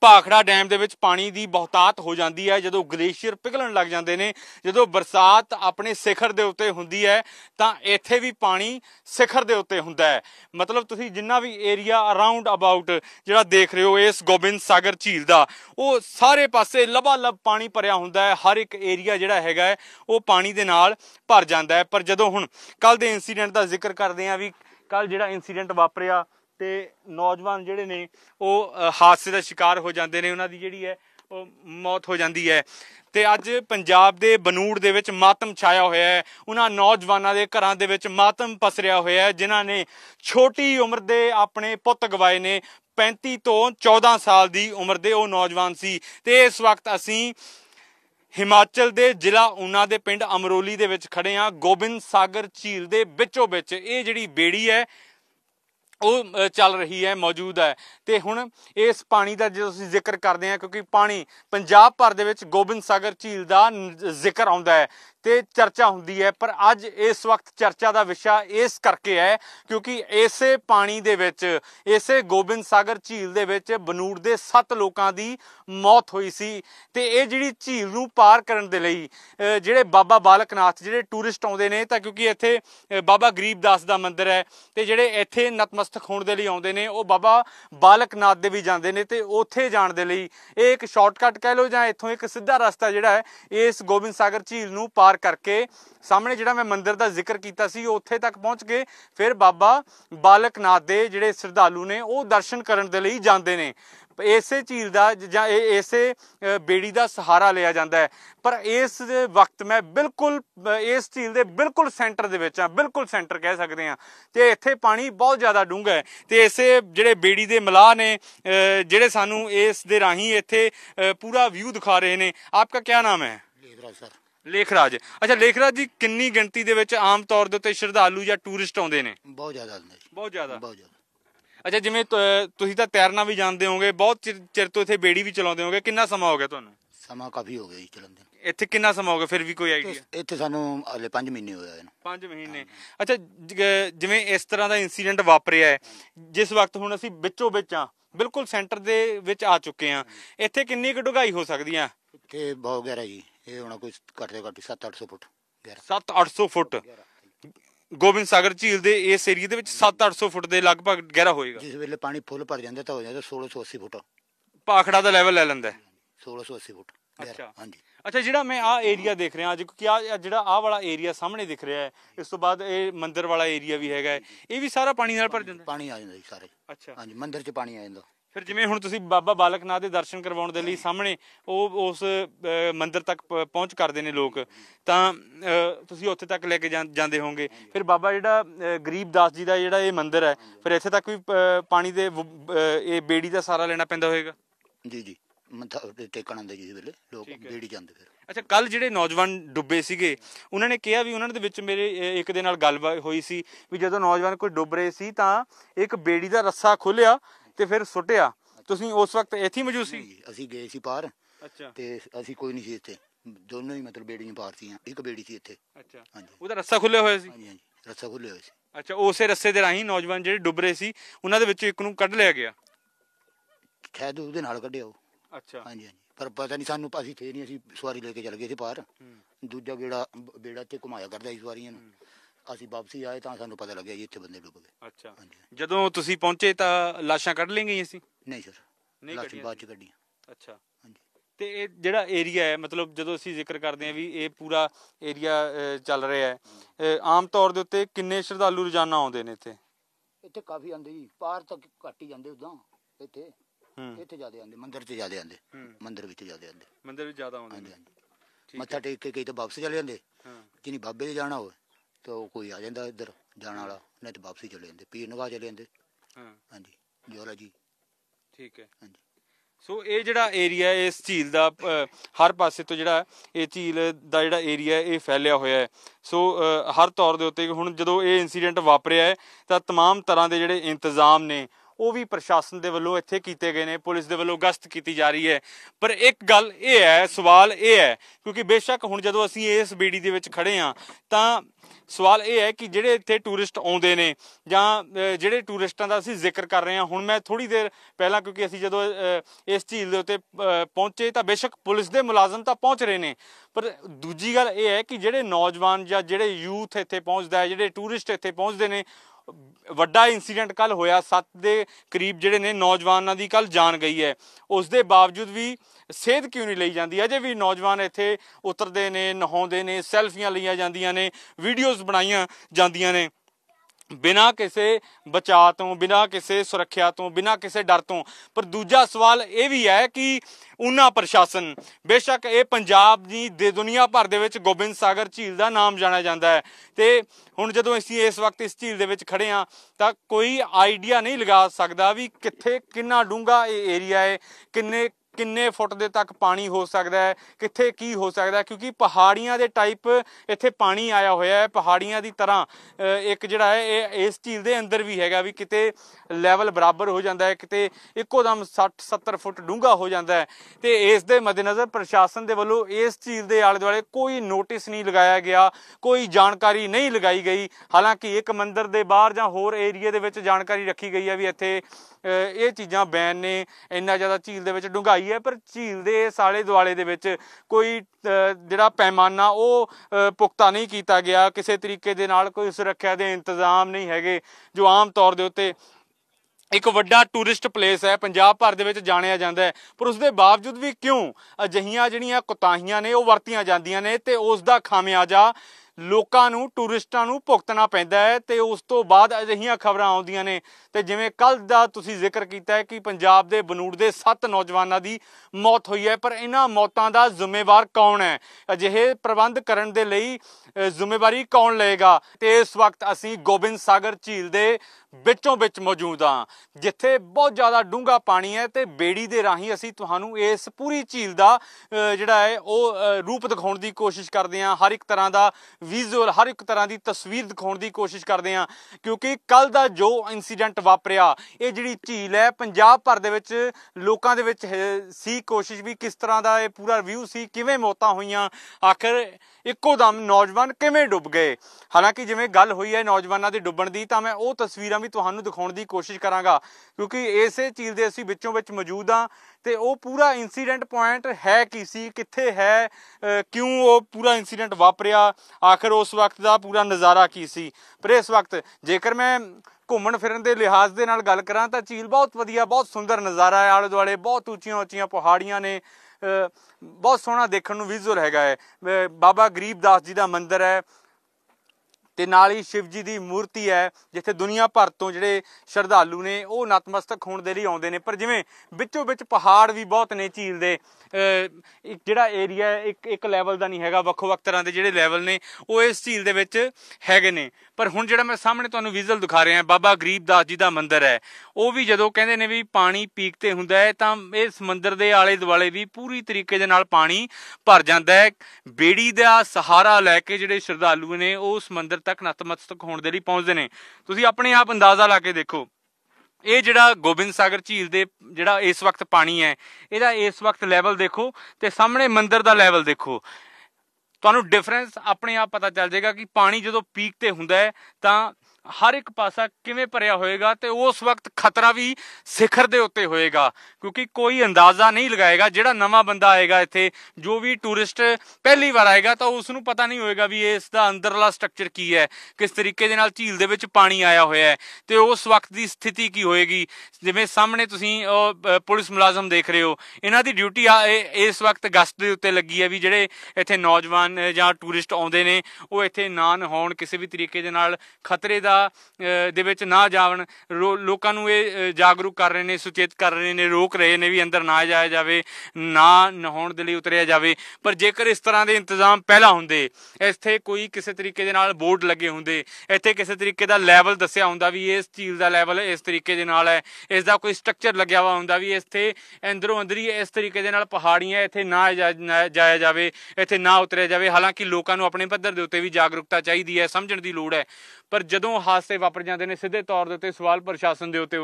ਭਾਖੜਾ ਡੈਮ ਦੇ ਵਿੱਚ ਪਾਣੀ ਦੀ ਬਹੁਤਾਤ ਹੋ ਜਾਂਦੀ ਹੈ ਜਦੋਂ ਗਲੇਸ਼ੀਅਰ ਪਿਘਲਣ ਲੱਗ ਜਾਂਦੇ ਨੇ ਜਦੋਂ ਬਰਸਾਤ ਆਪਣੇ ਸਿਖਰ ਦੇ ਉੱਤੇ ਹੁੰਦੀ ਹੈ ਤਾਂ ਇੱਥੇ ਵੀ ਪਾਣੀ ਸਿਖਰ ਦੇ ਉੱਤੇ ਹੁੰਦਾ ਹੈ ਮਤਲਬ ਤੁਸੀਂ ਜਿੰਨਾ ਵੀ ਏਰੀਆ ਅਰਾਊਂਡ ਅਬਾਊਟ ਜਿਹੜਾ ਦੇਖ ਰਹੇ ਹੋ ਇਸ ਗੋਬਿੰਦ ਸਾਗਰ ਝੀਲ ਦਾ ਉਹ ਸਾਰੇ ਪਾਸੇ ਲਬਾ ਲਬ ਪਾਣੀ ਭਰਿਆ ਹੁੰਦਾ ਹੈ ਹਰ ਇੱਕ ਏਰੀਆ ਜਿਹੜਾ ਹੈਗਾ ਉਹ ਪਾਣੀ ਦੇ ਨਾਲ ਭਰ ਜਾਂਦਾ ਹੈ ਪਰ ਜਦੋਂ ਹੁਣ ਕੱਲ ਦੇ ਇਨਸੀਡੈਂਟ ਦਾ ਜ਼ਿਕਰ ਕਰਦੇ ਆਂ ਵੀ ਕੱਲ ਜਿਹੜਾ ਇਨਸੀਡੈਂਟ ਵਾਪਰਿਆ ਤੇ ਨੌਜਵਾਨ ਜਿਹੜੇ ਨੇ ਉਹ ਹਾਦਸੇ ਦਾ ਸ਼ਿਕਾਰ ਹੋ ਜਾਂਦੇ ਨੇ ਉਹਨਾਂ ਦੀ ਜਿਹੜੀ ਹੈ ਉਹ ਮੌਤ ਹੋ ਜਾਂਦੀ ਹੈ ਤੇ ਅੱਜ ਪੰਜਾਬ ਦੇ ਬਨੂੜ ਦੇ ਵਿੱਚ ਮਾਤਮ ਛਾਇਆ ਹੋਇਆ ਹੈ ਉਹਨਾਂ ਨੌਜਵਾਨਾਂ ਦੇ ਘਰਾਂ ਦੇ ਵਿੱਚ ਮਾਤਮ ਪਸਰਿਆ ਹੋਇਆ ਹੈ ਜਿਨ੍ਹਾਂ ਨੇ ਛੋਟੀ ਉਮਰ ਦੇ ਆਪਣੇ ਪੁੱਤ ਗਵਾਏ ਨੇ 35 ਤੋਂ 14 ਸਾਲ ਦੀ ਉਮਰ ਦੇ ਉਹ ਨੌਜਵਾਨ ਸੀ ਤੇ ਇਸ ਵਕਤ ਅਸੀਂ ਹਿਮਾਚਲ ਦੇ ਜ਼ਿਲ੍ਹਾ ਉਨਾ ਦੇ ਪਿੰਡ ਅਮਰੋਲੀ ਦੇ ਵਿੱਚ ਖੜੇ ਆ ਗੋਬਿੰਦ ਸਾਗਰ ਝੀਲ ਦੇ ਵਿੱਚੋਂ ਵਿੱਚ ਇਹ ਜਿਹੜੀ ਬੇੜੀ ਹੈ ਉਹ ਚੱਲ ਰਹੀ ਹੈ ਮੌਜੂਦ ਹੈ ਤੇ ਹੁਣ ਇਸ ਪਾਣੀ ਦਾ ਜੇ ਅਸੀਂ ਜ਼ਿਕਰ ਕਰਦੇ ਹਾਂ ਕਿਉਂਕਿ ਪਾਣੀ ਪੰਜਾਬ ਭਰ ਦੇ ਵਿੱਚ ਗੋਬਿੰਦ ਸਾਗਰ ਝੀਲ ਦਾ ਜ਼ਿਕਰ ਆਉਂਦਾ ਹੈ ਤੇ ਚਰਚਾ ਹੁੰਦੀ ਹੈ ਪਰ ਅੱਜ ਇਸ ਵਕਤ ਚਰਚਾ ਦਾ ਵਿਸ਼ਾ ਇਸ ਕਰਕੇ ਹੈ ਕਿਉਂਕਿ ਇਸੇ ਪਾਣੀ ਦੇ ਵਿੱਚ ਇਸੇ ਗੋਬਿੰਦ ਸਾਗਰ ਝੀਲ ਦੇ ਵਿੱਚ ਬਨੂੜ ਦੇ 7 ਲੋਕਾਂ ਦੀ ਮੌਤ ਹੋਈ ਸੀ ਤੇ ਇਹ ਜਿਹੜੀ ਝੀਲ ਨੂੰ ਪਾਰ ਕਰਨ ਦੇ ਲਈ ਜਿਹੜੇ ਬਾਬਾ ਬਾਲਕਨਾਥ ਜਿਹੜੇ ਟੂਰਿਸਟ ਆਉਂਦੇ ਨੇ ਤਾਂ ਕਿਉਂਕਿ ਇੱਥੇ ਬਾਬਾ ਗਰੀਬਦਾਸ ਦਾ ਮੰਦਿਰ ਹੈ ਤੇ ਜਿਹੜੇ ਇੱਥੇ ਨਤਮਸਤਕ ਹੋਣ ਦੇ ਲਈ ਆਉਂਦੇ ਨੇ ਉਹ ਬਾਬਾ ਬਾਲਕਨਾਥ ਦੇ ਵੀ ਜਾਂਦੇ ਨੇ ਤੇ ਉੱਥੇ ਜਾਣ ਦੇ ਲਈ ਇਹ ਇੱਕ ਸ਼ਾਰਟਕਟ ਕਹਿ ਲਓ ਜਾਂ ਇੱਥੋਂ ਇੱਕ ਸਿੱਧਾ ਰਸਤਾ ਜਿਹੜਾ ਹੈ ਇਸ ਗੋਬਿੰਦ ਸਾਗਰ ਝੀਲ ਨੂੰ ਪਾਰ ਪਾਰ ਕਰਕੇ ਸਾਹਮਣੇ ਜਿਹੜਾ ਮੈਂ ਮੰਦਿਰ ਦਾ ਜ਼ਿਕਰ ਕੀਤਾ ਸੀ ਉਹ ਉੱਥੇ ਤੱਕ ਪਹੁੰਚ ਗਏ ਫਿਰ ਬਾਬਾ ਬਾਲਕਨਾਥ ਦੇ ਜਿਹੜੇ ਸਰਦਾਲੂ ਨੇ ਉਹ ਦਰਸ਼ਨ ਕਰਨ ਦੇ ਲਈ ਜਾਂਦੇ ਨੇ ਇਸੇ ਝੀਲ ਦਾ ਜਾਂ ਇਸੇ ਬੇੜੀ ਦਾ ਸਹਾਰਾ ਲਿਆ ਜਾਂਦਾ ਹੈ ਪਰ ਇਸ ਵਕਤ ਮੈਂ ਬਿਲਕੁਲ ਇਸ ਝੀਲ ਦੇ ਬਿਲਕੁਲ ਸੈਂਟਰ ਦੇ ਵਿੱਚ ਹਾਂ ਬਿਲਕੁਲ ਸੈਂਟਰ ਕਹਿ ਸਕਦੇ ਹਾਂ ਤੇ ਇੱਥੇ ਪਾਣੀ ਬਹੁਤ ਜ਼ਿਆਦਾ ਡੂੰਘਾ ਹੈ ਤੇ ਇਸੇ ਜਿਹੜੇ ਬੇੜੀ ਦੇ ਮਲਾਹ ਨੇ ਜਿਹੜੇ ਸਾਨੂੰ ਇਸ ਦੇ ਰਾਹੀਂ ਇੱਥੇ ਪੂਰਾ ਵਿਊ ਦਿਖਾ ਰਹੇ ਨੇ ਆਪਕਾ ਕੀ ਨਾਮ ਹੈ ਲੇਬਰਾ ਸਰ ਲੇਖਰਾਜ ਅੱਛਾ ਲੇਖਰਾਜ ਜੀ ਕਿੰਨੀ ਗਿਣਤੀ ਦੇ ਵਿੱਚ ਆਮ ਤੌਰ ਦੇ ਉੱਤੇ ਸ਼ਰਧਾਲੂ ਜਾਂ ਟੂਰਿਸਟ ਆਉਂਦੇ ਨੇ ਬਹੁਤ ਜ਼ਿਆਦਾ ਆਉਂਦੇ ਜੀ ਬਹੁਤ ਜ਼ਿਆਦਾ ਬਹੁਤ ਜ਼ਿਆਦਾ ਅੱਛਾ ਜਿਵੇਂ ਤੁਸੀਂ ਤਾਂ ਤੈਰਨਾ ਵੀ ਜਾਣਦੇ ਹੋਗੇ ਬਹੁਤ ਚਿਰ- ਤੋਂ ਇੱਥੇ ਬੇੜੀ ਵੀ ਚਲਾਉਂਦੇ ਹੋਗੇ ਕਿੰਨਾ ਸਮਾਂ ਹੋ ਗਿਆ ਤੁਹਾਨੂੰ ਸਮਾਂ ਕਾਫੀ ਹੋ ਗਿਆ ਜੀ ਚਲੰਦੇ ਇੱਥੇ ਕਿੰਨਾ ਸਮਾਂ ਹੋ ਗਿਆ ਫਿਰ ਵੀ ਕੋਈ ਆਈਡੀਆ ਇੱਥੇ ਸਾਨੂੰ ਹਲੇ 5 ਮਹੀਨੇ ਹੋਇਆ ਇਹਨੂੰ 5 ਮਹੀਨੇ ਅੱਛਾ ਜਿਵੇਂ ਇਸ ਤਰ੍ਹਾਂ ਦਾ ਇਨਸੀਡੈਂਟ ਵਾਪਰਿਆ ਹੈ ਜਿਸ ਵਕਤ ਹੁਣ ਅਸੀਂ ਵਿੱਚੋਂ ਵਿੱਚ ਆ ਬਿਲਕੁਲ ਸੈਂਟਰ ਦੇ ਵਿੱਚ ਆ ਚੁੱਕੇ ਆ ਇੱਥੇ ਕਿੰਨੀ ਕੁ ਡੁਗਾਈ ਹੋ ਸਕਦੀ ਆ ਇੱਥੇ ਬਹੁਤ ਗਹਿਰਾ ਜੀ ਇਹ ਹੋਣਾ ਕੋਈ ਘੱਟ ਤੋਂ ਘੱਟ 7-800 ਫੁੱਟ 7-800 ਫੁੱਟ ਗੋਬਿੰਦ ਸਾਗਰ ਝੀਲ ਦੇ ਇਸ ਏਰੀਆ ਦੇ ਵਿੱਚ 7-800 ਫੁੱਟ ਦੇ ਲਗਭਗ ਗਹਿਰਾ ਹੋਏਗਾ ਜਿਸ ਵੇਲੇ ਪਾਣੀ ਫੁੱਲ ਭਰ ਜਾਂਦਾ ਤਾਂ ਹੋ ਜਾਂਦਾ 1680 ਫੁੱਟ ਪਾਖੜਾ ਦਾ ਲੈਵਲ ਲੈ ਲੈਂਦਾ 1680 ਫੁੱਟ ਅੱਛਾ ਹਾਂਜੀ ਅੱਛਾ ਜਿਹੜਾ ਮੈਂ ਆ ਏਰੀਆ ਦੇਖ ਰਿਹਾ ਅੱਜ ਕਿ ਆ ਜਿਹੜਾ ਆ ਵਾਲਾ ਏਰੀਆ ਸਾਹਮਣੇ ਦਿਖ ਰਿਹਾ ਹੈ ਇਸ ਤੋਂ ਬਾਅਦ ਇਹ ਮੰਦਿਰ ਵਾਲਾ ਏਰੀਆ ਵੀ ਹੈਗਾ ਇਹ ਵੀ ਸਾਰਾ ਪਾਣੀ ਨਾਲ ਭਰ ਜਾਂਦਾ ਪਾਣੀ ਆ ਜਾਂਦਾ ਜੀ ਸਾਰੇ ਅੱਛਾ ਹਾਂਜੀ ਮੰਦਿਰ 'ਚ ਪਾਣੀ ਆ ਜਾਂਦਾ ਫਿਰ ਜਿਵੇਂ ਹੁਣ ਤੁਸੀਂ ਬਾਬਾ ਬਾਲਕਨਾਥ ਦੇ ਦਰਸ਼ਨ ਕਰਵਾਉਣ ਦੇ ਲਈ ਸਾਹਮਣੇ ਉਹ ਉਸ ਮੰਦਿਰ ਤੱਕ ਪਹੁੰਚ ਕਰਦੇ ਨੇ ਲੋਕ ਤਾਂ ਤੁਸੀਂ ਉੱਥੇ ਤੱਕ ਲੈ ਕੇ ਜਾਂਦੇ ਹੋਵੋਗੇ ਫਿਰ ਬਾਬਾ ਜਿਹੜਾ ਗਰੀਬ ਦਾਸ ਜੀ ਦਾ ਜਿਹੜਾ ਇਹ ਮੰਦਿਰ ਹੈ ਫਿਰ ਇੱਥੇ ਤੱਕ ਵੀ ਪਾਣੀ ਦੇ ਇਹ ਬੇੜੀ ਦਾ ਸਾਰਾ ਲੈਣਾ ਪੈਂਦਾ ਹੋਵੇਗਾ ਜੀ ਜੀ ਮੱਥਾ ਟੇਕਣ ਆਉਂਦੇ ਜੀ ਵੇਲੇ ਲੋਕ ਬੇੜੀ ਜਾਂਦੇ ਫਿਰ ਅੱਛਾ ਕੱਲ ਜਿਹੜੇ ਨੌਜਵਾਨ ਡੁੱਬੇ ਸੀਗੇ ਉਹਨਾਂ ਨੇ ਕਿਹਾ ਵੀ ਉਹਨਾਂ ਦੇ ਵਿੱਚ ਮੇਰੇ ਇੱਕ ਦੇ ਨਾਲ ਗੱਲ ਹੋਈ ਸੀ ਵੀ ਜਦੋਂ ਨੌਜਵਾਨ ਕੋਈ ਡੁੱਬ ਰਹੇ ਸੀ ਤਾਂ ਇੱਕ ਬੇੜੀ ਦਾ ਰੱਸਾ ਖੋਲਿਆ ਤੇ ਫਿਰ ਸੁੱਟਿਆ ਤੁਸੀਂ ਉਸ ਵਕਤ ਇੱਥੇ ਹੀ ਮੌਜੂਦ ਸੀ ਅਸੀਂ ਗਏ ਸੀ ਪਾਰ ਅੱਛਾ ਤੇ ਅਸੀਂ ਕੋਈ ਨਹੀਂ ਸੀ ਇੱਥੇ ਦੋਨੋਂ ਹੀ ਮਤਲਬ ਬੇੜੀਆਂ ਪਾਰ ਇੱਕ ਬੇੜੀ ਸੀ ਇੱਥੇ ਅੱਛਾ ਹਾਂਜੀ ਉਹਦਾ ਰੱਸਾ ਖੁੱਲਿਆ ਹੋਇਆ ਸੀ ਹਾਂਜੀ ਹਾਂਜੀ ਰੱਸਾ ਖੁੱਲਿਆ ਹੋਇਆ ਸੀ ਅੱਛਾ ਉਸੇ ਰੱਸੇ ਦੇ ਰਾਹੀਂ ਨੌਜਵਾਨ ਜਿਹੜੇ ਡੁੱਬ ਰਹੇ ਸੀ ਉਹਨਾਂ ਦੇ ਵਿੱਚੋਂ ਇੱਕ ਨੂੰ ਕੱਢ ਲਿਆ ਗਿਆ ਸ਼ਾਇਦ ਉਹਦੇ ਨਾਲ ਕੱਢਿਆ ਉਹ ਅੱਛਾ ਹਾਂਜੀ ਹਾਂਜੀ ਪਰ ਪਤਾ ਨਹੀਂ ਸਾਨੂੰ ਅਸੀਂ ਫੇਰ ਨਹੀਂ ਅਸੀਂ ਸਵਾਰੀ ਲੈ ਕੇ ਚੱਲ ਗਏ ਸੀ ਪਾਰ ਦੂਜਾ ਬੇੜਾ ਬੇੜਾ ਤੇ ਘੁਮਾਇਆ ਕਰਦਾ ਸੀ ਸਵਾਰੀਆਂ ਨੂੰ ਅਸੀਂ ਵਾਪਸੀ ਆਏ ਤਾਂ ਸਾਨੂੰ ਪਤਾ ਲੱਗਿਆ ਜੀ ਇੱਥੇ ਬੰਦੇ ਡੁੱਬ ਗਏ ਅੱਛਾ ਜਦੋਂ ਤੁਸੀਂ ਪਹੁੰਚੇ ਤਾਂ ਲਾਸ਼ਾਂ ਕੱਢ ਲਈਆਂ ਗਈਆਂ ਸੀ ਨਹੀਂ ਸਰ ਨਹੀਂ ਕੱਢੀਆਂ ਬਾਅਦ ਚ ਕੱਢੀਆਂ ਅੱਛਾ ਹਾਂਜੀ ਤੇ ਇਹ ਜਿਹੜਾ ਏਰੀਆ ਹੈ ਮਤਲਬ ਜਦੋਂ ਅਸੀਂ ਜ਼ਿਕਰ ਕਰਦੇ ਆ ਵੀ ਇਹ ਪੂਰਾ ਏਰੀਆ ਚੱਲ ਰਿਹਾ ਹੈ ਆਮ ਤੌਰ ਦੇ ਉੱਤੇ ਕਿੰਨੇ ਸ਼ਰਧਾਲੂ ਰੋਜ਼ਾਨਾ ਆਉਂਦੇ ਨੇ ਇੱਥੇ ਇੱਥੇ ਕਾਫੀ ਆਉਂਦੇ ਜੀ ਪਾਰ ਤੱਕ ਘੱਟ ਹੀ ਜਾਂਦੇ ਉਦਾਂ ਇੱਥੇ ਇੱਥੇ ਜਿਆਦਾ ਆਉਂਦੇ ਮੰਦਿਰ ਤੇ ਜਿਆਦਾ ਆਉਂਦੇ ਮੰਦਿਰ ਵਿੱਚ ਜਿਆਦਾ ਆਉਂਦੇ ਮੰਦਿਰ ਵਿੱਚ ਜਿਆਦਾ ਆਉਂਦੇ ਮੱਥਾ ਟੇਕ ਕੇ ਕਈ ਤਾਂ ਵਾਪਸ ਚਲੇ ਜਾਂਦੇ ਜਿਨੀ ਬਾਬੇ ਦੇ ਜਾਣਾ ਹੋਵੇ ਤੇ ਉਹ ਕੋਈ ਆ ਜਾਂਦਾ ਇੱਧਰ ਜਾਣ ਵਾਲਾ ਨਹੀਂ ਤੇ ਵਾਪਸੀ ਚਲੇ ਜਾਂਦੇ ਪੀਰ ਨਗਾਹ ਚਲੇ ਜਾਂਦੇ ਹਾਂ ਹਾਂਜੀ ਜੋਰਾ ਜੀ ਠੀਕ ਹੈ ਹਾਂਜੀ ਸੋ ਇਹ ਜਿਹੜਾ ਏਰੀਆ ਇਸ ਝੀਲ ਦਾ ਹਰ ਪਾਸੇ ਤੋਂ ਜਿਹੜਾ ਇਹ ਝੀਲ ਦਾ ਜਿਹੜਾ ਏਰੀਆ ਇਹ ਫੈਲਿਆ ਹੋਇਆ ਹੈ ਸੋ ਹਰ ਤੌਰ ਦੇ ਉੱਤੇ ਹੁਣ ਜਦੋਂ ਇਹ ਇਨਸੀਡੈਂਟ ਵਾਪਰਿਆ ਹੈ ਤਾਂ तमाम ਤਰ੍ਹਾਂ ਦੇ ਜਿਹੜੇ ਇੰਤਜ਼ਾਮ ਨੇ ਉਹ ਵੀ ਪ੍ਰਸ਼ਾਸਨ ਦੇ ਵੱਲੋਂ ਇੱਥੇ ਕੀਤੇ ਗਏ ਨੇ ਪੁਲਿਸ ਦੇ ਵੱਲੋਂ ਗਸ਼ਤ ਕੀਤੀ ਜਾ ਰਹੀ ਹੈ ਪਰ ਇੱਕ ਗੱਲ ਇਹ ਹੈ ਸਵਾਲ ਇਹ ਹੈ ਕਿਉਂਕਿ ਬੇਸ਼ੱਕ ਹੁਣ ਜਦੋਂ ਅਸੀਂ ਇਸ ਬੀੜੀ ਦੇ ਵਿੱਚ ਖੜੇ ਆ ਤਾਂ ਸਵਾਲ ਇਹ ਹੈ ਕਿ ਜਿਹੜੇ ਇੱਥੇ ਟੂਰਿਸਟ ਆਉਂਦੇ ਨੇ ਜਾਂ ਜਿਹੜੇ ਟੂਰਿਸਟਾਂ ਦਾ ਅਸੀਂ ਜ਼ਿਕਰ ਕਰ ਰਹੇ ਹਾਂ ਹੁਣ ਮੈਂ ਥੋੜੀ ਦੇਰ ਪਹਿਲਾਂ ਕਿਉਂਕਿ ਅਸੀਂ ਜਦੋਂ ਇਸ ਝੀਲ ਦੇ ਉੱਤੇ ਪਹੁੰਚੇ ਤਾਂ ਬੇਸ਼ੱਕ ਪੁਲਿਸ ਦੇ ਮੁਲਾਜ਼ਮ ਤਾਂ ਪਹੁੰਚ ਰਹੇ ਨੇ ਪਰ ਦੂਜੀ ਗੱਲ ਇਹ ਹੈ ਕਿ ਜਿਹੜੇ ਨੌਜਵਾਨ ਜਾਂ ਜਿਹੜੇ ਯੂਥ ਇੱਥੇ ਪਹੁੰਚਦਾ ਹੈ ਜਿਹੜੇ ਟੂਰਿਸਟ ਇੱਥੇ ਪਹੁੰਚਦੇ ਨੇ ਵੱਡਾ ਇਨਸੀਡੈਂਟ ਕੱਲ ਹੋਇਆ 7 ਦੇ ਕਰੀਬ ਜਿਹੜੇ ਨੇ ਨੌਜਵਾਨਾਂ ਦੀ ਕੱਲ ਜਾਨ ਗਈ ਹੈ ਉਸ ਦੇ ਬਾਵਜੂਦ ਵੀ ਸੇਧ ਕਿਉਂ ਨਹੀਂ ਲਈ ਜਾਂਦੀ ਅਜੇ ਵੀ ਨੌਜਵਾਨ ਇੱਥੇ ਉਤਰਦੇ ਨੇ ਨਹਾਉਂਦੇ ਨੇ ਸੈਲਫੀਆਂ ਲਈਆਂ ਜਾਂਦੀਆਂ ਨੇ ਵੀਡੀਓਜ਼ ਬਣਾਈਆਂ ਜਾਂਦੀਆਂ ਨੇ ਬਿਨਾ ਕਿਸੇ ਬਚਾਅ ਤੋਂ ਬਿਨਾ ਕਿਸੇ ਸੁਰੱਖਿਆ ਤੋਂ ਬਿਨਾ ਕਿਸੇ ਡਰ ਤੋਂ ਪਰ ਦੂਜਾ ਸਵਾਲ ਇਹ ਵੀ ਹੈ ਕਿ ਉਹਨਾਂ ਪ੍ਰਸ਼ਾਸਨ ਬੇਸ਼ੱਕ ਇਹ ਪੰਜਾਬ ਦੀ ਦੇ ਦੁਨੀਆ ਭਰ ਦੇ ਵਿੱਚ ਗੋਬਿੰਦ ਸਾਗਰ ਝੀਲ ਦਾ ਨਾਮ ਜਾਣਿਆ ਜਾਂਦਾ ਹੈ ਤੇ ਹੁਣ ਜਦੋਂ ਅਸੀਂ ਇਸ ਵਕਤ ਇਸ ਝੀਲ ਦੇ ਵਿੱਚ ਖੜੇ ਆ ਤਾਂ ਕੋਈ ਆਈਡੀਆ ਨਹੀਂ ਲਗਾ ਸਕਦਾ ਵੀ ਕਿੱਥੇ ਕਿੰਨਾ ਡੂੰਗਾ ਇਹ ਏਰੀਆ ਹੈ ਕਿੰਨੇ ਕਿੰਨੇ ਫੁੱਟ ਦੇ ਤੱਕ ਪਾਣੀ ਹੋ ਸਕਦਾ ਹੈ ਕਿੱਥੇ ਕੀ ਹੋ ਸਕਦਾ ਹੈ ਕਿਉਂਕਿ ਪਹਾੜੀਆਂ ਦੇ ਟਾਈਪ ਇੱਥੇ ਪਾਣੀ ਆਇਆ ਹੋਇਆ ਹੈ ਪਹਾੜੀਆਂ ਦੀ ਤਰ੍ਹਾਂ ਇੱਕ ਜਿਹੜਾ ਹੈ ਇਹ ਇਸ ਝੀਲ ਦੇ ਅੰਦਰ ਵੀ ਹੈਗਾ ਵੀ ਕਿਤੇ ਲੈਵਲ ਬਰਾਬਰ ਹੋ ਜਾਂਦਾ ਹੈ ਕਿਤੇ ਇੱਕੋ ਦਮ 60 70 ਫੁੱਟ ਡੂੰਘਾ ਹੋ ਜਾਂਦਾ ਹੈ ਤੇ ਇਸ ਦੇ ਮੱਦੇਨਜ਼ਰ ਪ੍ਰਸ਼ਾਸਨ ਦੇ ਵੱਲੋਂ ਇਸ ਝੀਲ ਦੇ ਆਲੇ ਦੁਆਲੇ ਕੋਈ ਨੋਟਿਸ ਨਹੀਂ ਲਗਾਇਆ ਗਿਆ ਕੋਈ ਜਾਣਕਾਰੀ ਨਹੀਂ ਲਗਾਈ ਗਈ ਹਾਲਾਂਕਿ ਇੱਕ ਮੰਦਿਰ ਦੇ ਬਾਹਰ ਜਾਂ ਹੋਰ ਏਰੀਆ ਦੇ ਵਿੱਚ ਜਾਣਕਾਰੀ ਰੱਖੀ ਗਈ ਹੈ ਵੀ ਇੱਥੇ ਇਹ ਚੀਜ਼ਾਂ ਬੈਨ ਨੇ ਇੰਨਾ ਜ਼ਿਆਦਾ ਝੀਲ ਦੇ ਵਿੱਚ ਡੂੰਘਾਈ ਆਈ ਹੈ ਪਰ ਝੀਲ ਦੇ ਸਾਲੇ ਦੁਆਲੇ ਦੇ ਵਿੱਚ ਕੋਈ ਜਿਹੜਾ ਪੈਮਾਨਾ ਉਹ ਪੁਖਤਾ ਨਹੀਂ ਕੀਤਾ ਗਿਆ ਕਿਸੇ ਤਰੀਕੇ ਦੇ ਨਾਲ ਕੋਈ ਸੁਰੱਖਿਆ ਦੇ ਇੰਤਜ਼ਾਮ ਨਹੀਂ ਹੈਗੇ ਜੋ ਆਮ ਤੌਰ ਦੇ ਉੱਤੇ ਇੱਕ ਵੱਡਾ ਟੂਰਿਸਟ ਪਲੇਸ ਹੈ ਪੰਜਾਬ ਭਰ ਦੇ ਵਿੱਚ ਜਾਣਿਆ ਜਾਂਦਾ ਹੈ ਪਰ ਉਸ ਦੇ ਬਾਵਜੂਦ ਵੀ ਕਿਉਂ ਅਜਹੀਆਂ ਜਿਹੜੀਆਂ ਕੁਤਾਹੀਆਂ ਨੇ ਉਹ ਵਰਤੀਆਂ ਜਾਂਦੀਆਂ ਨੇ ਤੇ ਉਸ ਦਾ ਖਾਮਿਆਜਾ ਲੋਕਾਂ ਨੂੰ ਟੂਰਿਸਟਾਂ ਨੂੰ ਭੁਗਤਣਾ ਪੈਂਦਾ ਹੈ ਤੇ ਉਸ ਤੋਂ ਬਾਅਦ ਅਜਿਹੀਆਂ ਖਬਰਾਂ ਆਉਂਦੀਆਂ ਨੇ ਤੇ ਜਿਵੇਂ ਕੱਲ ਦਾ ਤੁਸੀਂ ਜ਼ਿਕਰ ਕੀਤਾ ਹੈ ਕਿ ਪੰਜਾਬ ਦੇ ਬਨੂੜ ਦੇ 7 ਨੌਜਵਾਨਾਂ ਦੀ ਮੌਤ ਹੋਈ ਹੈ ਪਰ ਇਹਨਾਂ ਮੌਤਾਂ ਦਾ ਜ਼ਿੰਮੇਵਾਰ ਕੌਣ ਹੈ ਅਜਿਹੇ ਪ੍ਰਬੰਧ ਕਰਨ ਦੇ ਲਈ ਜ਼ਿੰਮੇਵਾਰੀ ਕੌਣ ਲਏਗਾ ਤੇ ਇਸ ਵਕਤ ਅਸੀਂ ਗੋਬਿੰਦ ਸਾਗਰ ਝੀਲ ਦੇ ਵਿੱਚੋਂ ਵਿੱਚ ਮੌਜੂਦ ਆ ਜਿੱਥੇ ਬਹੁਤ ਜ਼ਿਆਦਾ ਡੂੰਘਾ ਪਾਣੀ ਹੈ ਤੇ ਬੇੜੀ ਦੇ ਰਾਹੀਂ ਅਸੀਂ ਤੁਹਾਨੂੰ ਇਸ ਪੂਰੀ ਝੀਲ ਦਾ ਜਿਹੜਾ ਹੈ ਉਹ ਰੂਪ ਦਿਖਾਉਣ ਦੀ ਕੋਸ਼ਿਸ਼ ਕਰਦੇ ਆ ਹਰ ਇੱਕ ਤਰ੍ਹਾਂ ਦਾ ਵਿਜ਼ੂਅਲ ਹਰ ਇੱਕ ਤਰ੍ਹਾਂ ਦੀ ਤਸਵੀਰ ਦਿਖਾਉਣ ਦੀ ਕੋਸ਼ਿਸ਼ ਕਰਦੇ ਆ ਕਿਉਂਕਿ ਕੱਲ ਦਾ ਜੋ ਇਨਸੀਡੈਂਟ ਵਾਪਰਿਆ ਇਹ ਜਿਹੜੀ ਝੀਲ ਹੈ ਪੰਜਾਬ ਭਰ ਦੇ ਵਿੱਚ ਲੋਕਾਂ ਦੇ ਵਿੱਚ ਸੀ ਕੋਸ਼ਿਸ਼ ਵੀ ਕਿਸ ਤਰ੍ਹਾਂ ਦਾ ਇਹ ਪੂਰਾ ਰਿਵਿਊ ਸੀ ਕਿਵੇਂ ਮੌਤਾਂ ਹੋਈਆਂ ਆਖਰ ਇੱਕੋ ਦਮ ਨੌਜਵਾਨ ਕਿਵੇਂ ਡੁੱਬ ਗਏ ਹਾਲਾਂਕਿ ਜਿਵੇਂ ਗੱਲ ਹੋਈ ਹੈ ਨੌਜਵਾਨਾਂ ਦੇ ਡੁੱਬਣ ਦੀ ਤਾਂ ਮੈਂ ਉਹ ਤਸਵੀਰਾਂ ਵੀ ਤੁਹਾਨੂੰ ਦਿਖਾਉਣ ਦੀ ਕੋਸ਼ਿਸ਼ ਕਰਾਂਗਾ ਕਿਉਂਕਿ ਇਸੇ ਝੀਲ ਦੇ ਅਸੀਂ ਵਿੱਚੋਂ ਵਿੱਚ ਮੌਜੂਦ ਆ ਤੇ ਉਹ ਪੂਰਾ ਇਨਸੀਡੈਂਟ ਪੁਆਇੰਟ ਹੈ ਕੀ ਸੀ ਕਿੱਥੇ ਹੈ ਕਿਉਂ ਉਹ ਪੂਰਾ ਇਨਸੀਡੈਂਟ ਵਾਪਰਿਆ ਆਖਰ ਉਸ ਵਕਤ ਦਾ ਪੂਰਾ ਨਜ਼ਾਰਾ ਕੀ ਸੀ ਪਰ ਇਸ ਵਕਤ ਜੇਕਰ ਮੈਂ ਘੁੰਮਣ ਫਿਰਨ ਦੇ ਲਿਹਾਜ਼ ਦੇ ਨਾਲ ਗੱਲ ਕਰਾਂ ਤਾਂ ਝੀਲ ਬਹੁਤ ਵਧੀਆ ਬਹੁਤ ਸੁੰਦਰ ਨਜ਼ਾਰਾ ਹੈ ਆਲੇ ਦੁਆਲੇ ਬਹੁਤ ਉੱਚੀਆਂ ਉੱਚੀਆਂ ਪਹਾੜੀਆਂ ਨੇ ਬਹੁਤ ਸੋਹਣਾ ਦੇਖਣ ਨੂੰ ਵਿਜ਼ੂਅਲ ਹੈਗਾ ਹੈ ਬਾਬਾ ਗਰੀਬਦਾਸ ਜੀ ਦਾ ਮੰਦਿਰ ਹੈ ਤੇ ਨਾਲ ਹੀ ਸ਼ਿਵ ਜੀ ਦੀ ਮੂਰਤੀ ਹੈ ਜਿੱਥੇ ਦੁਨੀਆ ਭਰ ਤੋਂ ਜਿਹੜੇ ਸ਼ਰਧਾਲੂ ਨੇ ਉਹ ਨਤਮਸਤਕ ਹੋਣ ਦੇ ਲਈ ਆਉਂਦੇ ਨੇ ਪਰ ਜਿਵੇਂ ਵਿੱਚੋਂ ਵਿੱਚ ਪਹਾੜ ਵੀ ਬਹੁਤ ਨੇ ਝੀਲ ਦੇ ਜਿਹੜਾ ਏਰੀਆ ਇੱਕ ਇੱਕ ਲੈਵਲ ਦਾ ਨਹੀਂ ਹੈਗਾ ਵੱਖੋ ਵੱਖ ਤਰ੍ਹਾਂ ਦੇ ਜਿਹੜੇ ਲੈਵਲ ਨੇ ਉਹ ਇਸ ਝੀਲ ਦੇ ਵਿੱਚ ਹੈਗੇ ਨੇ ਪਰ ਹੁਣ ਜਿਹੜਾ ਮੈਂ ਸਾਹਮਣੇ ਤੁਹਾਨੂੰ ਵਿਜ਼ੂਅਲ ਦਿਖਾ ਰਿਹਾ ਬਾਬਾ ਗਰੀਬਦਾਸ ਜੀ ਦਾ ਮੰਦਿਰ ਹੈ ਉਹ ਵੀ ਜਦੋਂ ਕਹਿੰਦੇ ਨੇ ਵੀ ਪਾਣੀ ਪੀਕ ਤੇ ਹੁੰਦਾ ਹੈ ਤਾਂ ਇਸ ਸਮੁੰਦਰ ਦੇ ਆਲੇ ਦੁਆਲੇ ਵੀ ਪੂਰੀ ਤਰੀਕੇ ਦੇ ਨਾਲ ਪਾਣੀ ਭਰ ਜਾਂਦਾ ਹੈ ਬੇੜੀ ਦਾ ਸਹਾਰਾ ਲੈ ਕੇ ਜਿਹੜੇ ਸ਼ਰਧਾਲੂ ਨੇ ਉਸ ਸਮੁੰਦਰ ਮੰਦਿਰ ਤੱਕ ਨਤਮਸਤਕ ਹੋਣ ਦੇ ਲਈ ਪਹੁੰਚਦੇ ਨੇ ਤੁਸੀਂ ਆਪਣੇ ਆਪ ਅੰਦਾਜ਼ਾ ਲਾ ਕੇ ਦੇਖੋ ਇਹ ਜਿਹੜਾ ਗੋਬਿੰਦ ਸਾਗਰ ਝੀਲ ਦੇ ਜਿਹੜਾ ਇਸ ਵਕਤ ਪਾਣੀ ਹੈ ਇਹਦਾ ਇਸ ਵਕਤ ਲੈਵਲ ਦੇਖੋ ਤੇ ਸਾਹਮਣੇ ਮੰਦਿਰ ਦਾ ਲੈਵਲ ਦੇਖੋ ਤੁਹਾਨੂੰ ਡਿਫਰੈਂਸ ਆਪਣੇ ਆਪ ਪਤਾ ਚੱਲ ਜਾਏਗਾ ਕਿ ਪਾਣੀ ਜਦੋਂ ਪੀਕ ਤੇ ਹੁੰਦਾ ਹੈ ਤਾਂ ਹਰ ਇੱਕ ਪਾਸਾ ਕਿਵੇਂ ਭਰਿਆ ਹੋਏਗਾ ਤੇ ਉਸ ਵਕਤ ਖਤਰਾ ਵੀ ਸਿਖਰ ਦੇ ਉੱਤੇ ਹੋਏਗਾ ਕਿਉਂਕਿ ਕੋਈ ਅੰਦਾਜ਼ਾ ਨਹੀਂ ਲਗਾਏਗਾ ਜਿਹੜਾ ਨਵਾਂ ਬੰਦਾ ਆਏਗਾ ਇੱਥੇ ਜੋ ਵੀ ਟੂਰਿਸਟ ਪਹਿਲੀ ਵਾਰ ਆਏਗਾ ਤਾਂ ਉਸ ਨੂੰ ਪਤਾ ਨਹੀਂ ਹੋਏਗਾ ਵੀ ਇਸ ਦਾ ਅੰਦਰਲਾ ਸਟਰਕਚਰ ਕੀ ਹੈ ਕਿਸ ਤਰੀਕੇ ਦੇ ਨਾਲ ਝੀਲ ਦੇ ਵਿੱਚ ਪਾਣੀ ਆਇਆ ਹੋਇਆ ਹੈ ਤੇ ਉਸ ਵਕਤ ਦੀ ਸਥਿਤੀ ਕੀ ਹੋਏਗੀ ਜਿਵੇਂ ਸਾਹਮਣੇ ਤੁਸੀਂ ਪੁਲਿਸ ਮੁਲਾਜ਼ਮ ਦੇਖ ਰਹੇ ਹੋ ਇਹਨਾਂ ਦੀ ਡਿਊਟੀ ਇਸ ਵਕਤ ਗਸਤ ਦੇ ਉੱਤੇ ਲੱਗੀ ਹੈ ਵੀ ਜਿਹੜੇ ਇੱਥੇ ਨੌਜਵਾਨ ਜਾਂ ਟੂਰਿਸਟ ਆਉਂਦੇ ਨੇ ਉਹ ਇੱਥੇ ਨਾ ਹੋਣ ਕਿਸੇ ਵੀ ਤਰੀਕੇ ਦੇ ਨਾਲ ਖਤਰੇ ਦਾ ਦੇ ਵਿੱਚ ਨਾ ਜਾਵਣ ਲੋਕਾਂ ਨੂੰ ਇਹ ਜਾਗਰੂਕ ਕਰ ਰਹੇ ਨੇ ਸੁਚੇਤ ਕਰ ਰਹੇ ਨੇ ਰੋਕ ਰਹੇ ਨੇ ਵੀ ਅੰਦਰ ਨਾ ਜਾਇਆ ਜਾਵੇ ਨਾ ਨਹਾਉਣ ਦੇ ਲਈ ਉਤਰਿਆ ਜਾਵੇ ਪਰ ਜੇਕਰ ਇਸ ਤਰ੍ਹਾਂ ਦੇ ਇੰਤਜ਼ਾਮ ਪਹਿਲਾਂ ਹੁੰਦੇ ਇੱਥੇ ਕੋਈ ਕਿਸੇ ਤਰੀਕੇ ਦੇ ਨਾਲ ਬੋਰਡ ਲੱਗੇ ਹੁੰਦੇ ਇੱਥੇ ਕਿਸੇ ਤਰੀਕੇ ਦਾ ਲੈਵਲ ਦੱਸਿਆ ਹੁੰਦਾ ਵੀ ਇਸ ਚੀਜ਼ ਦਾ ਲੈਵਲ ਇਸ ਤਰੀਕੇ ਦੇ ਨਾਲ ਹੈ ਇਸ ਦਾ ਕੋਈ ਸਟਰਕਚਰ ਲੱਗਿਆ ਹੋਇਆ ਹੁੰਦਾ ਵੀ ਇੱਥੇ ਅੰਦਰੋਂ ਅੰਦਰੀ ਇਸ ਤਰੀਕੇ ਦੇ ਨਾਲ ਪਹਾੜੀਆਂ ਇੱਥੇ ਨਾ ਜਾਇਆ ਜਾਵੇ ਇੱਥੇ ਨਾ ਉਤਰਿਆ ਜਾਵੇ ਹਾਲਾਂਕਿ ਲੋਕਾਂ ਨੂੰ ਆਪਣੇ ਪੱਧਰ ਦੇ ਉੱਤੇ ਵੀ ਜਾਗਰੂਕਤਾ ਚਾਹੀਦੀ ਹੈ ਸਮਝਣ ਦੀ ਲੋੜ ਹੈ ਪਰ ਜਦੋਂ ਹਾਦਸੇ ਵਾਪਰ ਜਾਂਦੇ ਨੇ ਸਿੱਧੇ ਤੌਰ ਦੇ ਉੱਤੇ ਸਵਾਲ ਪ੍ਰਸ਼ਾਸਨ ਦੇ ਉੱਤੇ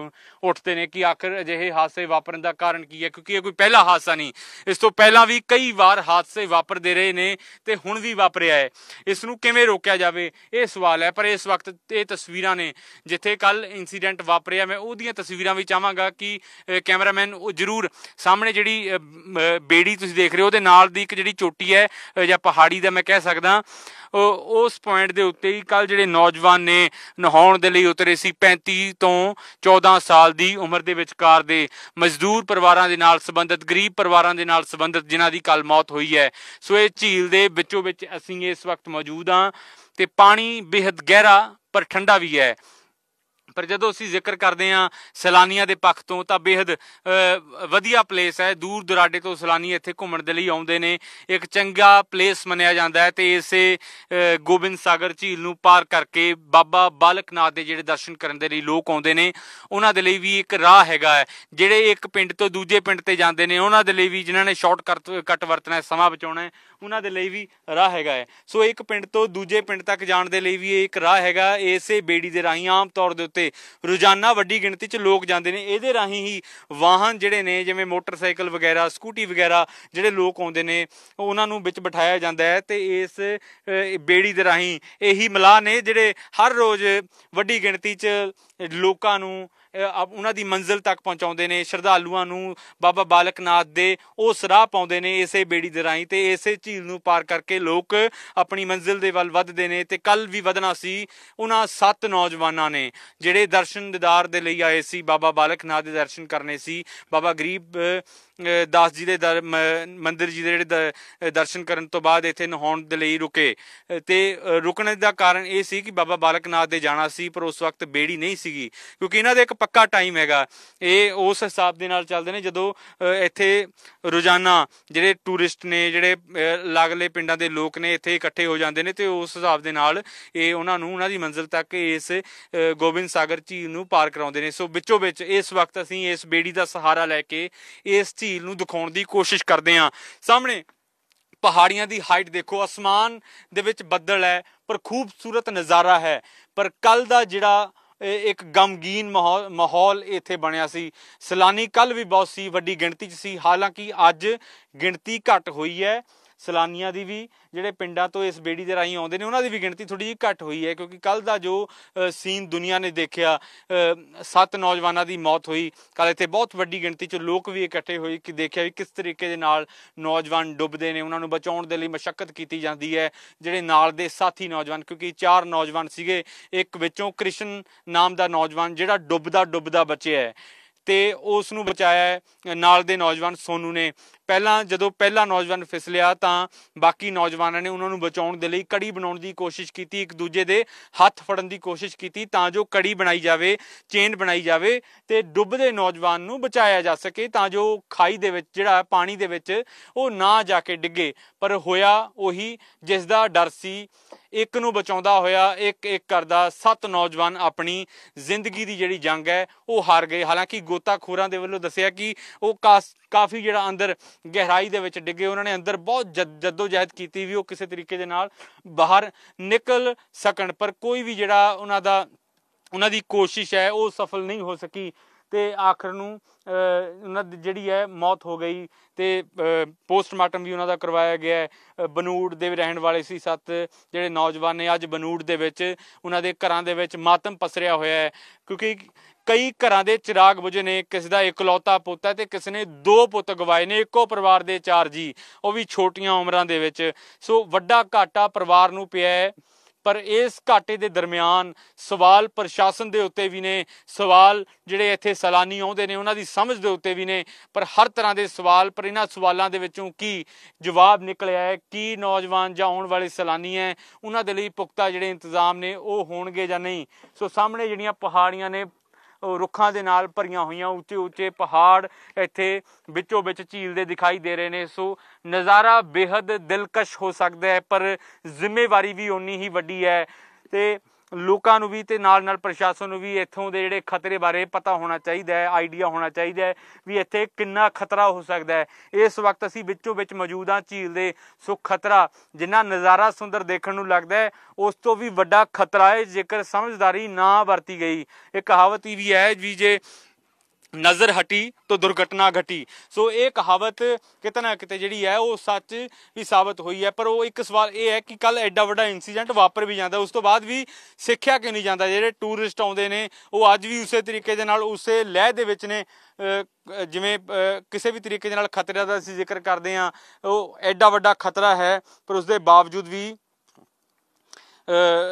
ਉੱਠਦੇ ਨੇ ਕਿ ਆਖਰ ਅਜਿਹੇ ਹਾਦਸੇ ਵਾਪਰਨ ਦਾ ਕਾਰਨ ਕੀ ਹੈ ਕਿਉਂਕਿ ਇਹ ਕੋਈ ਪਹਿਲਾ ਹਾਦਸਾ ਨਹੀਂ ਇਸ ਤੋਂ ਪਹਿਲਾਂ ਵੀ ਕਈ ਵਾਰ ਹਾਦਸੇ ਵਾਪਰਦੇ ਰਹੇ ਨੇ ਤੇ ਹੁਣ ਵੀ ਵਾਪਰਿਆ ਹੈ ਇਸ ਨੂੰ ਕਿਵੇਂ ਰੋਕਿਆ ਜਾਵੇ ਇਹ ਸਵਾਲ ਹੈ ਪਰ ਇਸ ਵਕਤ ਇਹ ਤਸਵੀਰਾਂ ਨੇ ਜਿੱਥੇ ਕੱਲ ਇਨਸੀਡੈਂਟ ਵਾਪਰਿਆ ਮੈਂ ਉਹਦੀਆਂ ਤਸਵੀਰਾਂ ਵੀ ਚਾਹਾਂਗਾ ਕਿ ਕੈਮਰਾਮੈਨ ਉਹ ਜ਼ਰੂਰ ਸਾਹਮਣੇ ਜਿਹੜੀ ਬੇੜੀ ਤੁਸੀਂ ਦੇਖ ਰਹੇ ਹੋ ਉਹਦੇ ਨਾਲ ਦੀ ਇੱਕ ਜਿਹੜੀ ਚੋਟੀ ਹੈ ਜਾਂ ਪਹਾੜੀ ਦਾ ਮੈਂ ਕਹਿ ਸਕਦਾ ਉਸ ਪੁਆਇੰਟ ਦੇ ਉੱਤੇ ਹੀ ਕੱਲ ਜਿਹੜੇ ਨੌਜਵਾਨ ਨੇ ਨਹਾਉਣ ਦੇ ਲਈ ਉਤਰੇ ਸੀ 35 ਤੋਂ 14 ਸਾਲ ਦੀ ਉਮਰ ਦੇ ਵਿਚਕਾਰ ਦੇ ਮਜ਼ਦੂਰ ਪਰਿਵਾਰਾਂ ਦੇ ਨਾਲ ਸੰਬੰਧਿਤ ਗਰੀਬ ਪਰਿਵਾਰਾਂ ਦੇ ਨਾਲ ਸੰਬੰਧਿਤ ਜਿਨ੍ਹਾਂ ਦੀ ਕੱਲ ਮੌਤ ਹੋਈ ਹੈ ਸੋ ਇਹ ਝੀਲ ਦੇ ਵਿੱਚੋਂ ਵਿੱਚ ਅਸੀਂ ਇਸ ਵਕਤ ਮੌਜੂਦ ਹਾਂ ਤੇ ਪਾਣੀ ਬੇहद ਗਹਿਰਾ ਪਰ ਠੰਡਾ ਵੀ ਹੈ ਪਰ ਜਦੋਂ ਅਸੀਂ ਜ਼ਿਕਰ ਕਰਦੇ ਆ ਸੈਲਾਨੀਆਂ ਦੇ ਪੱਖ ਤੋਂ ਤਾਂ ਬੇਹਦ ਵਧੀਆ ਪਲੇਸ ਹੈ ਦੂਰ ਦੁਰਾਡੇ ਤੋਂ ਸੈਲਾਨੀ ਇੱਥੇ ਘੁੰਮਣ ਦੇ ਲਈ ਆਉਂਦੇ ਨੇ ਇੱਕ ਚੰਗਾ ਪਲੇਸ ਮੰਨਿਆ ਜਾਂਦਾ ਹੈ ਤੇ ਇਸੇ ਗੋਬਿੰਦ ਸਾਗਰ ਝੀਲ ਨੂੰ ਪਾਰ ਕਰਕੇ ਬਾਬਾ ਬਾਲਕਨਾਥ ਦੇ ਜਿਹੜੇ ਦਰਸ਼ਨ ਕਰਨ ਦੇ ਲਈ ਲੋਕ ਆਉਂਦੇ ਨੇ ਉਹਨਾਂ ਦੇ ਲਈ ਵੀ ਇੱਕ ਰਾਹ ਹੈਗਾ ਜਿਹੜੇ ਇੱਕ ਪਿੰਡ ਤੋਂ ਦੂਜੇ ਪਿੰਡ ਤੇ ਜਾਂਦੇ ਨੇ ਉਹਨਾਂ ਦੇ ਲਈ ਵੀ ਜਿਨ੍ਹਾਂ ਨੇ ਸ਼ਾਰਟ ਕੱਟ ਵਰਤਣਾ ਹੈ ਸਮਾਂ ਬਚਾਉਣਾ ਹੈ ਉਹਨਾਂ ਦੇ ਲਈ ਵੀ ਰਾਹ ਹੈਗਾ ਸੋ ਇੱਕ ਪਿੰਡ ਤੋਂ ਦੂਜੇ ਪਿੰਡ ਤੱਕ ਜਾਣ ਦੇ ਲਈ ਵੀ ਇਹ ਇੱਕ ਰਾਹ ਹੈਗਾ ਇਸੇ ਬੇੜੀ ਦੇ ਰਾਹੀਂ ਆਮ ਤੌਰ ਦੇ ਉੱਤੇ ਤੇ ਰੋਜ਼ਾਨਾ ਵੱਡੀ ਗਿਣਤੀ 'ਚ ਲੋਕ ਜਾਂਦੇ ਨੇ ਇਹਦੇ ਰਾਹੀਂ ਹੀ ਵਾਹਨ ਜਿਹੜੇ ਨੇ ਜਿਵੇਂ ਮੋਟਰਸਾਈਕਲ ਵਗੈਰਾ ਸਕੂਟੀ ਵਗੈਰਾ ਜਿਹੜੇ ਲੋਕ ਆਉਂਦੇ ਨੇ ਉਹਨਾਂ ਨੂੰ ਵਿੱਚ ਬਿਠਾਇਆ ਜਾਂਦਾ ਹੈ ਤੇ ਇਸ ਬੇੜੀ ਦੇ ਰਾਹੀਂ ਇਹੀ ਮਲਾਹ ਨੇ ਜਿਹੜੇ ਹਰ ਰੋਜ਼ ਵੱਡੀ ਗਿਣਤੀ 'ਚ ਲੋਕਾਂ ਨੂੰ ਉਹਨਾਂ ਦੀ ਮੰਜ਼ਿਲ ਤੱਕ ਪਹੁੰਚਾਉਂਦੇ ਨੇ ਸ਼ਰਧਾਲੂਆਂ ਨੂੰ ਬਾਬਾ ਬਾਲਕਨਾਥ ਦੇ ਉਹ ਸਰਾਹ ਪਾਉਂਦੇ ਨੇ ਇਸੇ ਬੇੜੀ ਦੇ ਰਾਹੀਂ ਤੇ ਇਸੇ ਝੀਲ ਨੂੰ ਪਾਰ ਕਰਕੇ ਲੋਕ ਆਪਣੀ ਮੰਜ਼ਿਲ ਦੇ ਵੱਲ ਵੱਧਦੇ ਨੇ ਤੇ ਕੱਲ ਵੀ ਵਧਣਾ ਸੀ ਉਹਨਾਂ ਸੱਤ ਨੌਜਵਾਨਾਂ ਨੇ ਜਿਹੜੇ ਦਰਸ਼ਨ ਦਿਦਾਰ ਦੇ ਲਈ ਆਏ ਸੀ ਬਾਬਾ ਬਾਲਕਨਾਥ ਦੇ ਦਰਸ਼ਨ ਕਰਨੇ ਸੀ ਬਾਬਾ ਗਰੀਬ ਦਾਸ ਜੀ ਦੇ ਮੰਦਿਰ ਜੀ ਦੇ ਜਿਹੜੇ ਦਰਸ਼ਨ ਕਰਨ ਤੋਂ ਬਾਅਦ ਇੱਥੇ ਨਹਾਉਣ ਦੇ ਲਈ ਰੁਕੇ ਤੇ ਰੁਕਣ ਦਾ ਕਾਰਨ ਇਹ ਸੀ ਕਿ ਬਾਬਾ ਬਾਲਕਨਾਥ ਦੇ ਜਾਣਾ ਸੀ ਪਰ ਉਸ ਵਕਤ ਬੇੜੀ ਨਹੀਂ ਸੀਗੀ ਕਿਉਂਕਿ ਇਹਨਾਂ ਦੇ ਇੱਕ ਪੱਕਾ ਟਾਈਮ ਹੈਗਾ ਇਹ ਉਸ ਹਿਸਾਬ ਦੇ ਨਾਲ ਚੱਲਦੇ ਨੇ ਜਦੋਂ ਇੱਥੇ ਰੋਜ਼ਾਨਾ ਜਿਹੜੇ ਟੂਰਿਸਟ ਨੇ ਜਿਹੜੇ ਲਾਗਲੇ ਪਿੰਡਾਂ ਦੇ ਲੋਕ ਨੇ ਇੱਥੇ ਇਕੱਠੇ ਹੋ ਜਾਂਦੇ ਨੇ ਤੇ ਉਸ ਹਿਸਾਬ ਦੇ ਨਾਲ ਇਹ ਉਹਨਾਂ ਨੂੰ ਉਹਨਾਂ ਦੀ ਮੰਜ਼ਿਲ ਤੱਕ ਇਸ ਗੋਬਿੰਦ ਸਾਗਰ ਝੀਲ ਨੂੰ ਪਾਰ ਕਰਾਉਂਦੇ ਨੇ ਸੋ ਵਿੱਚੋ ਵਿੱਚ ਇਸ ਵਕਤ ਅਸੀਂ ਇਸ ਬੇੜੀ ਦਾ ਸਹਾਰਾ ਲੈ ਕੇ ਇਸ ਝੀਲ ਨੂੰ ਦਿਖਾਉਣ ਦੀ ਕੋਸ਼ਿਸ਼ ਕਰਦੇ ਹਾਂ ਸਾਹਮਣੇ ਪਹਾੜੀਆਂ ਦੀ ਹਾਈਟ ਦੇਖੋ ਅਸਮਾਨ ਦੇ ਵਿੱਚ ਬੱਦਲ ਹੈ ਪਰ ਖੂਬਸੂਰਤ ਨਜ਼ਾਰਾ ਹੈ ਪਰ ਕੱਲ ਦਾ ਜਿਹੜਾ ਇੱਕ ਗਮਗੀਨ ਮਾਹੌਲ ਇੱਥੇ ਬਣਿਆ ਸੀ ਸਲਾਨੀ ਕੱਲ ਵੀ ਬਹੁਤ ਸੀ ਵੱਡੀ ਗਿਣਤੀ 'ਚ ਸੀ ਹਾਲਾਂਕਿ ਅੱਜ ਗਿਣਤੀ ਘਟ ਹੋਈ ਹੈ ਸਲਾਨੀਆਂ ਦੀ ਵੀ ਜਿਹੜੇ ਪਿੰਡਾਂ ਤੋਂ ਇਸ ਬੇੜੀ ਦੇ ਰਾਹੀਂ ਆਉਂਦੇ ਨੇ ਉਹਨਾਂ ਦੀ ਵੀ ਗਿਣਤੀ ਥੋੜੀ ਜਿਹੀ ਘੱਟ ਹੋਈ ਹੈ ਕਿਉਂਕਿ ਕੱਲ ਦਾ ਜੋ ਸੀਨ ਦੁਨੀਆ ਨੇ ਦੇਖਿਆ ਸੱਤ ਨੌਜਵਾਨਾਂ ਦੀ ਮੌਤ ਹੋਈ ਕੱਲ ਇੱਥੇ ਬਹੁਤ ਵੱਡੀ ਗਿਣਤੀ 'ਚ ਲੋਕ ਵੀ ਇਕੱਠੇ ਹੋਏ ਕਿ ਦੇਖਿਆ ਵੀ ਕਿਸ ਤਰੀਕੇ ਦੇ ਨਾਲ ਨੌਜਵਾਨ ਡੁੱਬਦੇ ਨੇ ਉਹਨਾਂ ਨੂੰ ਬਚਾਉਣ ਦੇ ਲਈ ਮਸ਼ਕਤ ਕੀਤੀ ਜਾਂਦੀ ਹੈ ਜਿਹੜੇ ਨਾਲ ਦੇ ਸਾਥੀ ਨੌਜਵਾਨ ਕਿਉਂਕਿ ਚਾਰ ਨੌਜਵਾਨ ਸੀਗੇ ਇੱਕ ਵਿੱਚੋਂ ਕ੍ਰਿਸ਼ਨ ਨਾਮ ਦਾ ਨੌਜਵਾਨ ਜਿਹੜਾ ਡੁੱਬਦਾ ਡੁੱਬਦਾ ਬਚਿਆ ਹੈ ਤੇ ਉਸ ਨੂੰ ਬਚਾਇਆ ਨਾਲ ਦੇ ਨੌਜਵਾਨ ਸੋਨੂ ਨੇ ਪਹਿਲਾਂ ਜਦੋਂ ਪਹਿਲਾ ਨੌਜਵਾਨ ਫਿਸਲਿਆ ਤਾਂ ਬਾਕੀ ਨੌਜਵਾਨਾਂ ਨੇ ਉਹਨਾਂ ਨੂੰ ਬਚਾਉਣ ਦੇ ਲਈ ਕੜੀ ਬਣਾਉਣ ਦੀ ਕੋਸ਼ਿਸ਼ ਕੀਤੀ ਇੱਕ ਦੂਜੇ ਦੇ ਹੱਥ ਫੜਨ ਦੀ ਕੋਸ਼ਿਸ਼ ਕੀਤੀ ਤਾਂ ਜੋ ਕੜੀ ਬਣਾਈ ਜਾਵੇ ਚੇਨ ਬਣਾਈ ਜਾਵੇ ਤੇ ਡੁੱਬਦੇ ਨੌਜਵਾਨ ਨੂੰ ਬਚਾਇਆ ਜਾ ਸਕੇ ਤਾਂ ਜੋ ਖਾਈ ਦੇ ਵਿੱਚ ਜਿਹੜਾ ਪਾਣੀ ਦੇ ਵਿੱਚ ਉਹ ਨਾ ਜਾ ਕੇ ਡਿੱਗੇ ਪਰ ਹੋਇਆ ਉਹੀ ਜਿਸ ਦਾ ਡਰ ਸੀ ਇੱਕ ਨੂੰ ਬਚਾਉਂਦਾ ਹੋਇਆ ਇੱਕ ਇੱਕ ਕਰਦਾ ਸੱਤ ਨੌਜਵਾਨ ਆਪਣੀ ਜ਼ਿੰਦਗੀ ਦੀ ਜਿਹੜੀ ਜੰਗ ਹੈ ਉਹ ਹਾਰ ਗਏ ਹਾਲਾਂਕਿ ਗੋਤਾਖੋਰਾਂ ਦੇ ਵੱਲੋਂ ਦੱਸਿਆ ਕਿ ਉਹ ਕਾਫੀ ਜਿਹੜਾ ਅੰਦਰ ਗਹਿਰਾਈ ਦੇ ਵਿੱਚ ਡਿੱਗੇ ਉਹਨਾਂ ਨੇ ਅੰਦਰ ਬਹੁਤ ਜੱਦੋ ਜਹਿਦ ਕੀਤੀ ਵੀ ਉਹ ਕਿਸੇ ਤਰੀਕੇ ਦੇ ਨਾਲ ਬਾਹਰ ਨਿਕਲ ਸਕਣ ਪਰ ਕੋਈ ਵੀ ਜਿਹੜਾ ਉਹਨਾਂ ਦਾ ਉਹਨਾਂ ਦੀ ਕੋਸ਼ਿਸ਼ ਹੈ ਉਹ ਸਫਲ ਨਹੀਂ ਹੋ ਸਕੀ ਤੇ ਆਖਰ ਨੂੰ ਉਹਨਾਂ ਦੀ ਜਿਹੜੀ ਹੈ ਮੌਤ ਹੋ ਗਈ ਤੇ ਪੋਸਟਮਾਰਟਮ ਵੀ ਉਹਨਾਂ ਦਾ ਕਰਵਾਇਆ ਗਿਆ ਬਨੂੜ ਦੇ ਰਹਿਣ ਵਾਲੇ ਸੀ ਸੱਤ ਜਿਹੜੇ ਨੌਜਵਾਨ ਨੇ ਅੱਜ ਬਨੂੜ ਦੇ ਵਿੱਚ ਉਹਨਾਂ ਦੇ ਘਰਾਂ ਦੇ ਵਿੱਚ ਮਾਤਮ ਪਸਰਿਆ ਹੋਇਆ ਹੈ ਕਿਉਂਕਿ ਕਈ ਘਰਾਂ ਦੇ ਚਿਰਾਗ ਬੁਝੇ ਨੇ ਕਿਸ ਦਾ ਇਕਲੌਤਾ ਪੁੱਤ ਹੈ ਤੇ ਕਿਸ ਨੇ ਦੋ ਪੁੱਤ ਗਵਾਏ ਨੇ ਇੱਕੋ ਪਰਿਵਾਰ ਦੇ ਚਾਰ ਜੀ ਉਹ ਵੀ ਛੋਟੀਆਂ ਉਮਰਾਂ ਦੇ ਵਿੱਚ ਸੋ ਵੱਡਾ ਘਾਟਾ ਪਰਿਵਾਰ ਨੂੰ ਪਿਆ ਹੈ ਪਰ ਇਸ ਘਾਟੇ ਦੇ ਦਰਮਿਆਨ ਸਵਾਲ ਪ੍ਰਸ਼ਾਸਨ ਦੇ ਉੱਤੇ ਵੀ ਨੇ ਸਵਾਲ ਜਿਹੜੇ ਇੱਥੇ ਸਲਾਨੀ ਆਉਂਦੇ ਨੇ ਉਹਨਾਂ ਦੀ ਸਮਝ ਦੇ ਉੱਤੇ ਵੀ ਨੇ ਪਰ ਹਰ ਤਰ੍ਹਾਂ ਦੇ ਸਵਾਲ ਪਰ ਇਹਨਾਂ ਸਵਾਲਾਂ ਦੇ ਵਿੱਚੋਂ ਕੀ ਜਵਾਬ ਨਿਕਲਿਆ ਹੈ ਕੀ ਨੌਜਵਾਨ ਜਾਂ ਆਉਣ ਵਾਲੇ ਸਲਾਨੀ ਹੈ ਉਹਨਾਂ ਦੇ ਲਈ ਪੁਖਤਾ ਜਿਹੜੇ ਇੰਤਜ਼ਾਮ ਨੇ ਉਹ ਹੋਣਗੇ ਜਾਂ ਨਹੀਂ ਸੋ ਸਾਹਮਣੇ ਜਿਹੜੀਆਂ ਪਹਾੜੀਆਂ ਨੇ ਰੁੱਖਾਂ ਦੇ ਨਾਲ ਭਰੀਆਂ ਹੋਈਆਂ ਉੱਚੇ ਉੱਚੇ ਪਹਾੜ ਇੱਥੇ ਵਿੱਚੋਂ ਵਿੱਚ ਝੀਲ ਦੇ ਦਿਖਾਈ ਦੇ ਰਹੇ ਨੇ ਸੋ ਨਜ਼ਾਰਾ ਬੇहद ਦਿਲਕਸ਼ ਹੋ ਸਕਦਾ ਹੈ ਪਰ ਜ਼ਿੰਮੇਵਾਰੀ ਵੀ ਓਨੀ ਹੀ ਵੱਡੀ ਹੈ ਤੇ ਲੋਕਾਂ ਨੂੰ ਵੀ ਤੇ ਨਾਲ ਨਾਲ ਪ੍ਰਸ਼ਾਸਨ ਨੂੰ ਵੀ ਇੱਥੋਂ ਦੇ ਜਿਹੜੇ ਖਤਰੇ ਬਾਰੇ ਪਤਾ ਹੋਣਾ ਚਾਹੀਦਾ ਹੈ ਆਈਡੀਆ ਹੋਣਾ ਚਾਹੀਦਾ ਹੈ ਵੀ ਇੱਥੇ ਕਿੰਨਾ ਖਤਰਾ ਹੋ ਸਕਦਾ ਹੈ ਇਸ ਵਕਤ ਅਸੀਂ ਵਿੱਚੋਂ ਵਿੱਚ ਮੌਜੂਦ ਆ ਝੀਲ ਦੇ ਸੋ ਖਤਰਾ ਜਿੰਨਾ ਨਜ਼ਾਰਾ ਸੁੰਦਰ ਦੇਖਣ ਨੂੰ ਲੱਗਦਾ ਹੈ ਉਸ ਤੋਂ ਵੀ ਵੱਡਾ ਖਤਰਾ ਹੈ ਜੇਕਰ ਸਮਝਦਾਰੀ ਨਾ ਵਰਤੀ ਗਈ ਇਹ ਕਹਾਵਤ ਵੀ ਹੈ ਵੀ ਜੇ ਨਜ਼ਰ ਹਟੀ ਤੋ ਦੁਰਘਟਨਾ ਘਟੀ ਸੋ ਇਹ ਕਹਾਵਤ ਕਿਤਨਾ ਕਿਤੇ ਜਿਹੜੀ ਹੈ ਉਹ ਸੱਚ ਵੀ ਸਾਬਤ ਹੋਈ ਹੈ ਪਰ ਉਹ ਇੱਕ ਸਵਾਲ ਇਹ ਹੈ ਕਿ ਕੱਲ ਐਡਾ ਵੱਡਾ ਇਨਸੀਡੈਂਟ ਵਾਪਰ ਵੀ ਜਾਂਦਾ ਉਸ ਤੋਂ ਬਾਅਦ ਵੀ ਸਿੱਖਿਆ ਕਿਉਂ ਨਹੀਂ ਜਾਂਦਾ ਜਿਹੜੇ ਟੂਰਿਸਟ ਆਉਂਦੇ ਨੇ ਉਹ ਅੱਜ ਵੀ ਉਸੇ ਤਰੀਕੇ ਦੇ ਨਾਲ ਉਸੇ ਲਹਿ ਦੇ ਵਿੱਚ ਨੇ ਜਿਵੇਂ ਕਿਸੇ ਵੀ ਤਰੀਕੇ ਦੇ ਨਾਲ ਖਤਰੇ ਦਾ ਅਸੀਂ ਜ਼ਿਕਰ ਕਰਦੇ ਆ ਉਹ ਐਡਾ ਵੱਡਾ ਖਤਰਾ ਹੈ ਪਰ ਉਸ ਦੇ ਬਾਵਜੂਦ ਵੀ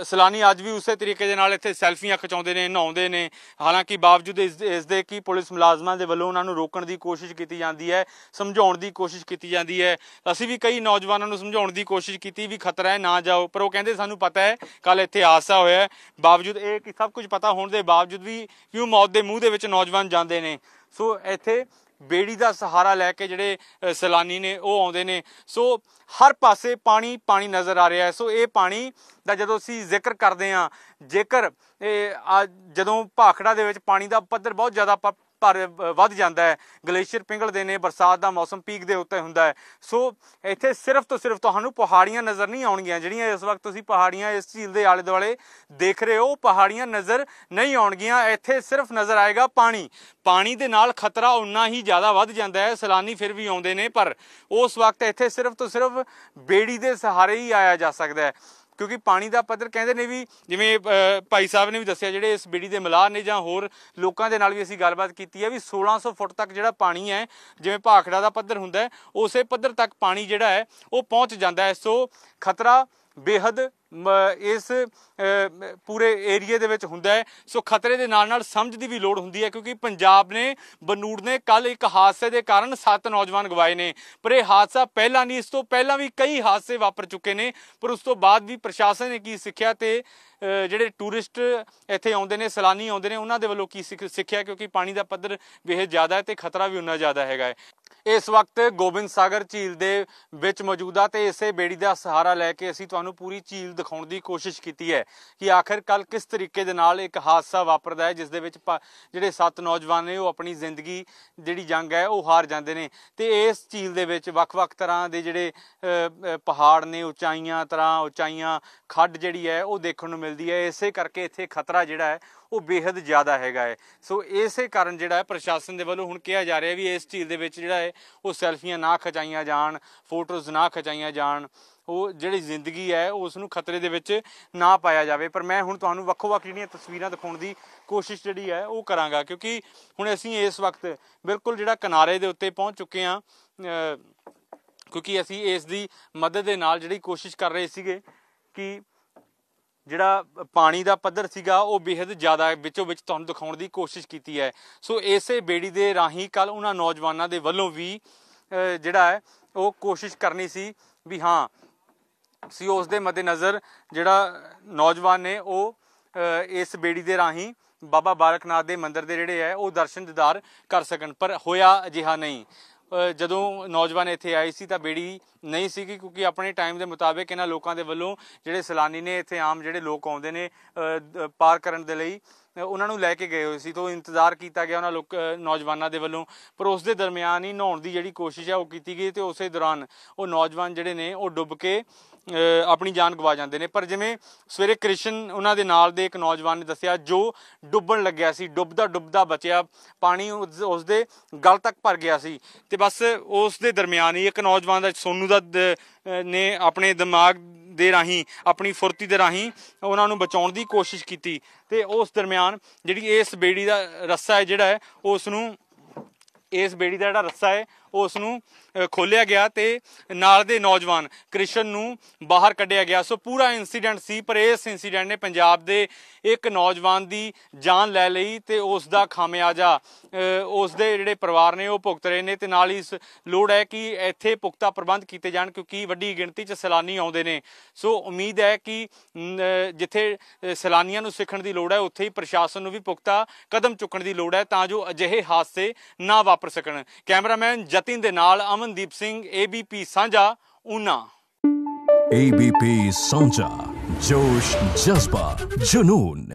ਸਲਾਨੀ ਅੱਜ ਵੀ ਉਸੇ ਤਰੀਕੇ ਦੇ ਨਾਲ ਇੱਥੇ ਸੈਲਫੀਆਂ ਖਿਚਾਉਂਦੇ ਨੇ ਨਹਾਉਂਦੇ ਨੇ ਹਾਲਾਂਕਿ ਬਾਵਜੂਦ ਇਸ ਦੇ ਕਿ ਪੁਲਿਸ ਮੁਲਾਜ਼ਮਾਂ ਦੇ ਵੱਲੋਂ ਉਹਨਾਂ ਨੂੰ ਰੋਕਣ ਦੀ ਕੋਸ਼ਿਸ਼ ਕੀਤੀ ਜਾਂਦੀ ਹੈ ਸਮਝਾਉਣ ਦੀ ਕੋਸ਼ਿਸ਼ ਕੀਤੀ ਜਾਂਦੀ ਹੈ ਅਸੀਂ ਵੀ ਕਈ ਨੌਜਵਾਨਾਂ ਨੂੰ ਸਮਝਾਉਣ ਦੀ ਕੋਸ਼ਿਸ਼ ਕੀਤੀ ਵੀ ਖਤਰਾ ਹੈ ਨਾ ਜਾਓ ਪਰ ਉਹ ਕਹਿੰਦੇ ਸਾਨੂੰ ਪਤਾ ਹੈ ਕੱਲ ਇੱਥੇ ਹਾਦਸਾ ਹੋਇਆ ਬਾਵਜੂਦ ਇਹ ਕਿ ਸਭ ਕੁਝ ਪਤਾ ਹੋਣ ਦੇ ਬਾਵਜੂਦ ਵੀ ਕਿਉਂ ਮੌਤ ਦੇ ਮੂੰਹ ਦੇ ਵਿੱਚ ਨੌਜਵਾਨ ਜਾਂਦੇ ਨੇ ਸੋ ਇੱਥੇ ਬੇੜੀ ਦਾ ਸਹਾਰਾ ਲੈ ਕੇ ਜਿਹੜੇ ਸੈਲਾਨੀ ਨੇ ਉਹ ਆਉਂਦੇ ਨੇ ਸੋ ਹਰ ਪਾਸੇ ਪਾਣੀ ਪਾਣੀ ਨਜ਼ਰ ਆ ਰਿਹਾ ਹੈ ਸੋ ਇਹ ਪਾਣੀ ਦਾ ਜਦੋਂ ਅਸੀਂ ਜ਼ਿਕਰ ਕਰਦੇ ਆ ਜੇਕਰ ਇਹ ਜਦੋਂ ਭਾਖੜਾ ਦੇ ਵਿੱਚ ਪਾਣੀ ਦਾ ਪੱਧਰ ਬਹੁਤ ਜ਼ਿਆਦਾ ਭਰ ਵੱਧ ਜਾਂਦਾ ਹੈ ਗਲੇਸ਼ੀਅਰ ਪਿੰਗਲਦੇ ਨੇ ਬਰਸਾਤ ਦਾ ਮੌਸਮ ਪੀਕ ਦੇ ਉੱਤੇ ਹੁੰਦਾ ਹੈ ਸੋ ਇੱਥੇ ਸਿਰਫ ਤੋਂ ਸਿਰਫ ਤੁਹਾਨੂੰ ਪਹਾੜੀਆਂ ਨਜ਼ਰ ਨਹੀਂ ਆਉਣਗੀਆਂ ਜਿਹੜੀਆਂ ਇਸ ਵਕਤ ਤੁਸੀਂ ਪਹਾੜੀਆਂ ਇਸ ਝੀਲ ਦੇ ਆਲੇ ਦੁਆਲੇ ਦੇਖ ਰਹੇ ਹੋ ਪਹਾੜੀਆਂ ਨਜ਼ਰ ਨਹੀਂ ਆਉਣਗੀਆਂ ਇੱਥੇ ਸਿਰਫ ਨਜ਼ਰ ਆਏਗਾ ਪਾਣੀ ਪਾਣੀ ਦੇ ਨਾਲ ਖਤਰਾ ਉਨਾ ਹੀ ਜ਼ਿਆਦਾ ਵੱਧ ਜਾਂਦਾ ਹੈ ਸਲਾਨੀ ਫਿਰ ਵੀ ਆਉਂਦੇ ਨੇ ਪਰ ਉਸ ਵਕਤ ਇੱਥੇ ਸਿਰਫ ਤੋਂ ਸਿਰਫ ਬੇੜੀ ਦੇ ਸਹਾਰੇ ਹੀ ਆਇਆ ਜਾ ਸਕਦਾ ਹੈ ਕਿਉਂਕਿ ਪਾਣੀ ਦਾ ਪੱਧਰ ਕਹਿੰਦੇ ਨੇ ਵੀ ਜਿਵੇਂ ਭਾਈ ਸਾਹਿਬ ਨੇ ਵੀ ਦੱਸਿਆ ਜਿਹੜੇ ਇਸ ਬੀੜੀ ਦੇ ਮਲਾਹ ਨੇ ਜਾਂ ਹੋਰ ਲੋਕਾਂ ਦੇ ਨਾਲ ਵੀ ਅਸੀਂ ਗੱਲਬਾਤ ਕੀਤੀ ਹੈ ਵੀ 1600 ਫੁੱਟ ਤੱਕ ਜਿਹੜਾ ਪਾਣੀ ਹੈ ਜਿਵੇਂ ਭਾਖੜਾ ਦਾ ਪੱਧਰ ਹੁੰਦਾ ਉਸੇ ਪੱਧਰ ਤੱਕ ਪਾਣੀ ਜਿਹੜਾ ਹੈ ਉਹ ਪਹੁੰਚ ਜਾਂਦਾ ਹੈ ਸੋ ਖਤਰਾ ਬੇਹਦ ਇਸ ਪੂਰੇ ਏਰੀਆ ਦੇ ਵਿੱਚ ਹੁੰਦਾ ਹੈ ਸੋ ਖਤਰੇ ਦੇ ਨਾਲ ਨਾਲ ਸਮਝ ਦੀ ਵੀ ਲੋੜ ਹੁੰਦੀ ਹੈ ਕਿਉਂਕਿ ਪੰਜਾਬ ਨੇ ਬਨੂੜ ਨੇ ਕੱਲ ਇੱਕ ਹਾਦਸੇ ਦੇ ਕਾਰਨ 7 ਨੌਜਵਾਨ ਗਵਾਏ ਨੇ ਪਰ ਇਹ ਹਾਦਸਾ ਪਹਿਲਾਂ ਨਹੀਂ ਇਸ ਤੋਂ ਪਹਿਲਾਂ ਵੀ ਕਈ ਹਾਦਸੇ ਵਾਪਰ ਚੁੱਕੇ ਨੇ ਪਰ ਉਸ ਤੋਂ ਬਾਅਦ ਵੀ ਪ੍ਰਸ਼ਾਸਨ ਨੇ ਕੀ ਸਿੱਖਿਆ ਤੇ ਜਿਹੜੇ ਟੂਰਿਸਟ ਇੱਥੇ ਆਉਂਦੇ ਨੇ ਸਲਾਨੀ ਆਉਂਦੇ ਨੇ ਉਹਨਾਂ ਦੇ ਵੱਲੋਂ ਕੀ ਸਿੱਖਿਆ ਕਿਉਂਕਿ ਪਾਣੀ ਦਾ ਪੱਧਰ ਬਿਹੇ ਜ਼ਿਆਦਾ ਹੈ ਤੇ ਖਤਰਾ ਵੀ ਉਨਾ ਜ਼ਿਆਦਾ ਹੈਗਾ ਹੈ ਇਸ ਵਕਤ ਗੋਬਿੰਦ ਸਾਗਰ ਝੀਲ ਦੇ ਵਿੱਚ ਮੌਜੂਦਾ ਤੇ ਇਸੇ ਬੇੜੀ ਦਾ ਸਹਾਰਾ ਲੈ ਕੇ ਅਸੀਂ ਤੁਹਾਨੂੰ ਪੂਰੀ ਝੀਲ ਦਿਖਾਉਣ ਦੀ ਕੋਸ਼ਿਸ਼ ਕੀਤੀ ਹੈ ਕਿ ਆਖਰ ਕੱਲ ਕਿਸ ਤਰੀਕੇ ਦੇ ਨਾਲ ਇੱਕ ਹਾਦਸਾ ਵਾਪਰਦਾ ਹੈ ਜਿਸ ਦੇ ਵਿੱਚ ਜਿਹੜੇ ਸੱਤ ਨੌਜਵਾਨ ਨੇ ਉਹ ਆਪਣੀ ਜ਼ਿੰਦਗੀ ਜਿਹੜੀ ਜੰਗ ਹੈ ਉਹ ਹਾਰ ਜਾਂਦੇ ਨੇ ਤੇ ਇਸ ਝੀਲ ਦੇ ਵਿੱਚ ਵੱਖ-ਵੱਖ ਤਰ੍ਹਾਂ ਦੇ ਜਿਹੜੇ ਪਹਾੜ ਨੇ ਉਚਾਈਆਂ ਤਰ੍ਹਾਂ ਉਚਾਈਆਂ ਖੱਡ ਜਿਹੜੀ ਹੈ ਉਹ ਦੇਖਣ ਨੂੰ ਮਿਲ ਮਿਲਦੀ ਹੈ ਇਸੇ ਕਰਕੇ ਇੱਥੇ ਖਤਰਾ ਜਿਹੜਾ ਹੈ ਉਹ ਬੇहद ਜ਼ਿਆਦਾ ਹੈਗਾ ਹੈ ਸੋ ਇਸੇ ਕਾਰਨ ਜਿਹੜਾ ਹੈ ਪ੍ਰਸ਼ਾਸਨ ਦੇ ਵੱਲੋਂ ਹੁਣ ਕਿਹਾ ਜਾ ਰਿਹਾ ਵੀ ਇਸ ਝੀਲ ਦੇ ਵਿੱਚ ਜਿਹੜਾ ਹੈ ਉਹ ਸੈਲਫੀਆਂ ਨਾ ਖਚਾਈਆਂ ਜਾਣ ਫੋਟੋਜ਼ ਨਾ ਖਚਾਈਆਂ ਜਾਣ ਉਹ ਜਿਹੜੀ ਜ਼ਿੰਦਗੀ ਹੈ ਉਸ ਨੂੰ ਖਤਰੇ ਦੇ ਵਿੱਚ ਨਾ ਪਾਇਆ ਜਾਵੇ ਪਰ ਮੈਂ ਹੁਣ ਤੁਹਾਨੂੰ ਵੱਖੋ-ਵੱਖ ਜਿਹੜੀਆਂ ਤਸਵੀਰਾਂ ਦਿਖਾਉਣ ਦੀ ਕੋਸ਼ਿਸ਼ ਜਿਹੜੀ ਹੈ ਉਹ ਕਰਾਂਗਾ ਕਿਉਂਕਿ ਹੁਣ ਅਸੀਂ ਇਸ ਵਕਤ ਬਿਲਕੁਲ ਜਿਹੜਾ ਕਿਨਾਰੇ ਦੇ ਉੱਤੇ ਪਹੁੰਚ ਚੁੱਕੇ ਹਾਂ ਕਿਉਂਕਿ ਅਸੀਂ ਇਸ ਦੀ ਮਦਦ ਦੇ ਨਾਲ ਜਿਹੜੀ ਕੋਸ਼ਿਸ਼ ਕਰ ਰਹੇ ਸੀਗੇ ਕਿ ਜਿਹੜਾ ਪਾਣੀ ਦਾ ਪੱਧਰ ਸੀਗਾ ਉਹ ਬੇहद ਜ਼ਿਆਦਾ ਵਿੱਚੋਂ ਵਿੱਚ ਤੁਹਾਨੂੰ ਦਿਖਾਉਣ ਦੀ ਕੋਸ਼ਿਸ਼ ਕੀਤੀ ਹੈ ਸੋ ਇਸੇ ਬੇੜੀ ਦੇ ਰਾਹੀਂ ਕੱਲ ਉਹਨਾਂ ਨੌਜਵਾਨਾਂ ਦੇ ਵੱਲੋਂ ਵੀ ਜਿਹੜਾ ਹੈ ਉਹ ਕੋਸ਼ਿਸ਼ ਕਰਨੀ ਸੀ ਵੀ ਹਾਂ ਸੀ ਉਸ ਦੇ ਮੱਦੇਨਜ਼ਰ ਜਿਹੜਾ ਨੌਜਵਾਨ ਨੇ ਉਹ ਇਸ ਬੇੜੀ ਦੇ ਰਾਹੀਂ ਬਾਬਾ ਬਾਲਕਨਾਥ ਦੇ ਮੰਦਿਰ ਦੇ ਜਿਹੜੇ ਹੈ ਉਹ ਦਰਸ਼ਨ ਦਿਦਾਰ ਕਰ ਸਕਣ ਪਰ ਹੋਇਆ ਅਜਿਹਾ ਨਹੀਂ ਜਦੋਂ ਨੌਜਵਾਨ ਇੱਥੇ ਆਏ ਸੀ ਤਾਂ ਬੇੜੀ ਨਹੀਂ ਸੀਗੀ ਕਿਉਂਕਿ ਆਪਣੇ ਟਾਈਮ ਦੇ ਮੁਤਾਬਿਕ ਇਹਨਾਂ ਲੋਕਾਂ ਦੇ ਵੱਲੋਂ ਜਿਹੜੇ ਸਲਾਨੀ ਨੇ ਇੱਥੇ ਆਮ ਜਿਹੜੇ ਲੋਕ ਆਉਂਦੇ ਨੇ ਪਾਰ ਕਰਨ ਦੇ ਲਈ ਉਹਨਾਂ ਨੂੰ ਲੈ ਕੇ ਗਏ ਹੋਏ ਸੀ ਤੋਂ ਇੰਤਜ਼ਾਰ ਕੀਤਾ ਗਿਆ ਉਹਨਾਂ ਲੋਕ ਨੌਜਵਾਨਾਂ ਦੇ ਵੱਲੋਂ ਪਰ ਉਸ ਦੇ ਦਰਮਿਆਨ ਹੀ ਨਹਾਉਣ ਦੀ ਜਿਹੜੀ ਕੋਸ਼ਿਸ਼ ਹੈ ਉਹ ਕੀਤੀ ਗਈ ਤੇ ਉਸੇ ਦੌਰਾਨ ਉਹ ਨੌਜਵਾਨ ਜਿਹੜੇ ਨੇ ਉਹ ਡੁੱਬ ਕੇ ਆਪਣੀ ਜਾਨ ਗਵਾ ਜਾਂਦੇ ਨੇ ਪਰ ਜਿਵੇਂ ਸਵੇਰੇ ਕ੍ਰਿਸ਼ਨ ਉਹਨਾਂ ਦੇ ਨਾਲ ਦੇ ਇੱਕ ਨੌਜਵਾਨ ਨੇ ਦੱਸਿਆ ਜੋ ਡੁੱਬਣ ਲੱਗਿਆ ਸੀ ਡੁੱਬਦਾ ਡੁੱਬਦਾ ਬਚਿਆ ਪਾਣੀ ਉਸ ਦੇ ਗਲ ਤੱਕ ਭਰ ਗਿਆ ਸੀ ਤੇ ਬਸ ਉਸ ਦੇ ਦਰਮਿਆਨ ਹੀ ਇੱਕ ਨੌਜਵਾਨ ਦਾ ਸੋਨੂ ਦਾ ਨੇ ਆਪਣੇ ਦਿਮਾਗ ਦੇ ਰਾਹੀਂ ਆਪਣੀ ਫੁਰਤੀ ਦੇ ਰਾਹੀਂ ਉਹਨਾਂ ਨੂੰ ਬਚਾਉਣ ਦੀ ਕੋਸ਼ਿਸ਼ ਕੀਤੀ ਤੇ ਉਸ ਦਰਮਿਆਨ ਜਿਹੜੀ ਇਸ ਬੇੜੀ ਦਾ ਰੱਸਾ ਹੈ ਜਿਹੜਾ ਹੈ ਉਸ ਨੂੰ ਇਸ ਬੇੜੀ ਦਾ ਜਿਹੜਾ ਰੱਸਾ ਹੈ ਉਹ ਉਸ ਨੂੰ ਖੋਲਿਆ ਗਿਆ ਤੇ ਨਾਲ ਦੇ ਨੌਜਵਾਨ ਕ੍ਰਿਸ਼ਨ ਨੂੰ ਬਾਹਰ ਕੱਢਿਆ ਗਿਆ ਸੋ ਪੂਰਾ ਇਨਸੀਡੈਂਟ ਸੀ ਪਰ ਇਸ ਇਨਸੀਡੈਂਟ ਨੇ ਪੰਜਾਬ ਦੇ ਇੱਕ ਨੌਜਵਾਨ ਦੀ ਜਾਨ ਲੈ ਲਈ ਤੇ ਉਸ ਦਾ ਖਾਮਿਆਜਾ ਉਸ ਦੇ ਜਿਹੜੇ ਪਰਿਵਾਰ ਨੇ ਉਹ ਭੁਗਤ ਰਹੇ ਨੇ ਤੇ ਨਾਲ ਹੀ ਲੋੜ ਹੈ ਕਿ ਇੱਥੇ ਪੁਖਤਾ ਪ੍ਰਬੰਧ ਕੀਤੇ ਜਾਣ ਕਿਉਂਕਿ ਵੱਡੀ ਗਿਣਤੀ 'ਚ ਸੈਲਾਨੀ ਆਉਂਦੇ ਨੇ ਸੋ ਉਮੀਦ ਹੈ ਕਿ ਜਿੱਥੇ ਸੈਲਾਨੀਆਂ ਨੂੰ ਸਿੱਖਣ ਦੀ ਲੋੜ ਹੈ ਉੱਥੇ ਹੀ ਪ੍ਰਸ਼ਾਸਨ ਨੂੰ ਵੀ ਪੁਖਤਾ ਕਦਮ ਚੁੱਕਣ ਦੀ ਲੋੜ ਹੈ ਤਾਂ ਜੋ ਅਜਿਹੇ ਹਾਦਸੇ ਨਾ ਵਾਪਰ ਵਾਪਰ ਸਕਣ ਕੈਮਰਾਮੈਨ ਜਤਿਨ ਦੇ ਨਾਲ ਅਮਨਦੀਪ ਸਿੰਘ ਏਬੀਪੀ ਸਾਂਝਾ ਉਨਾ ਏਬੀਪੀ ਸਾਂਝਾ ਜੋਸ਼ ਜਜ਼ਬਾ ਜਨੂਨ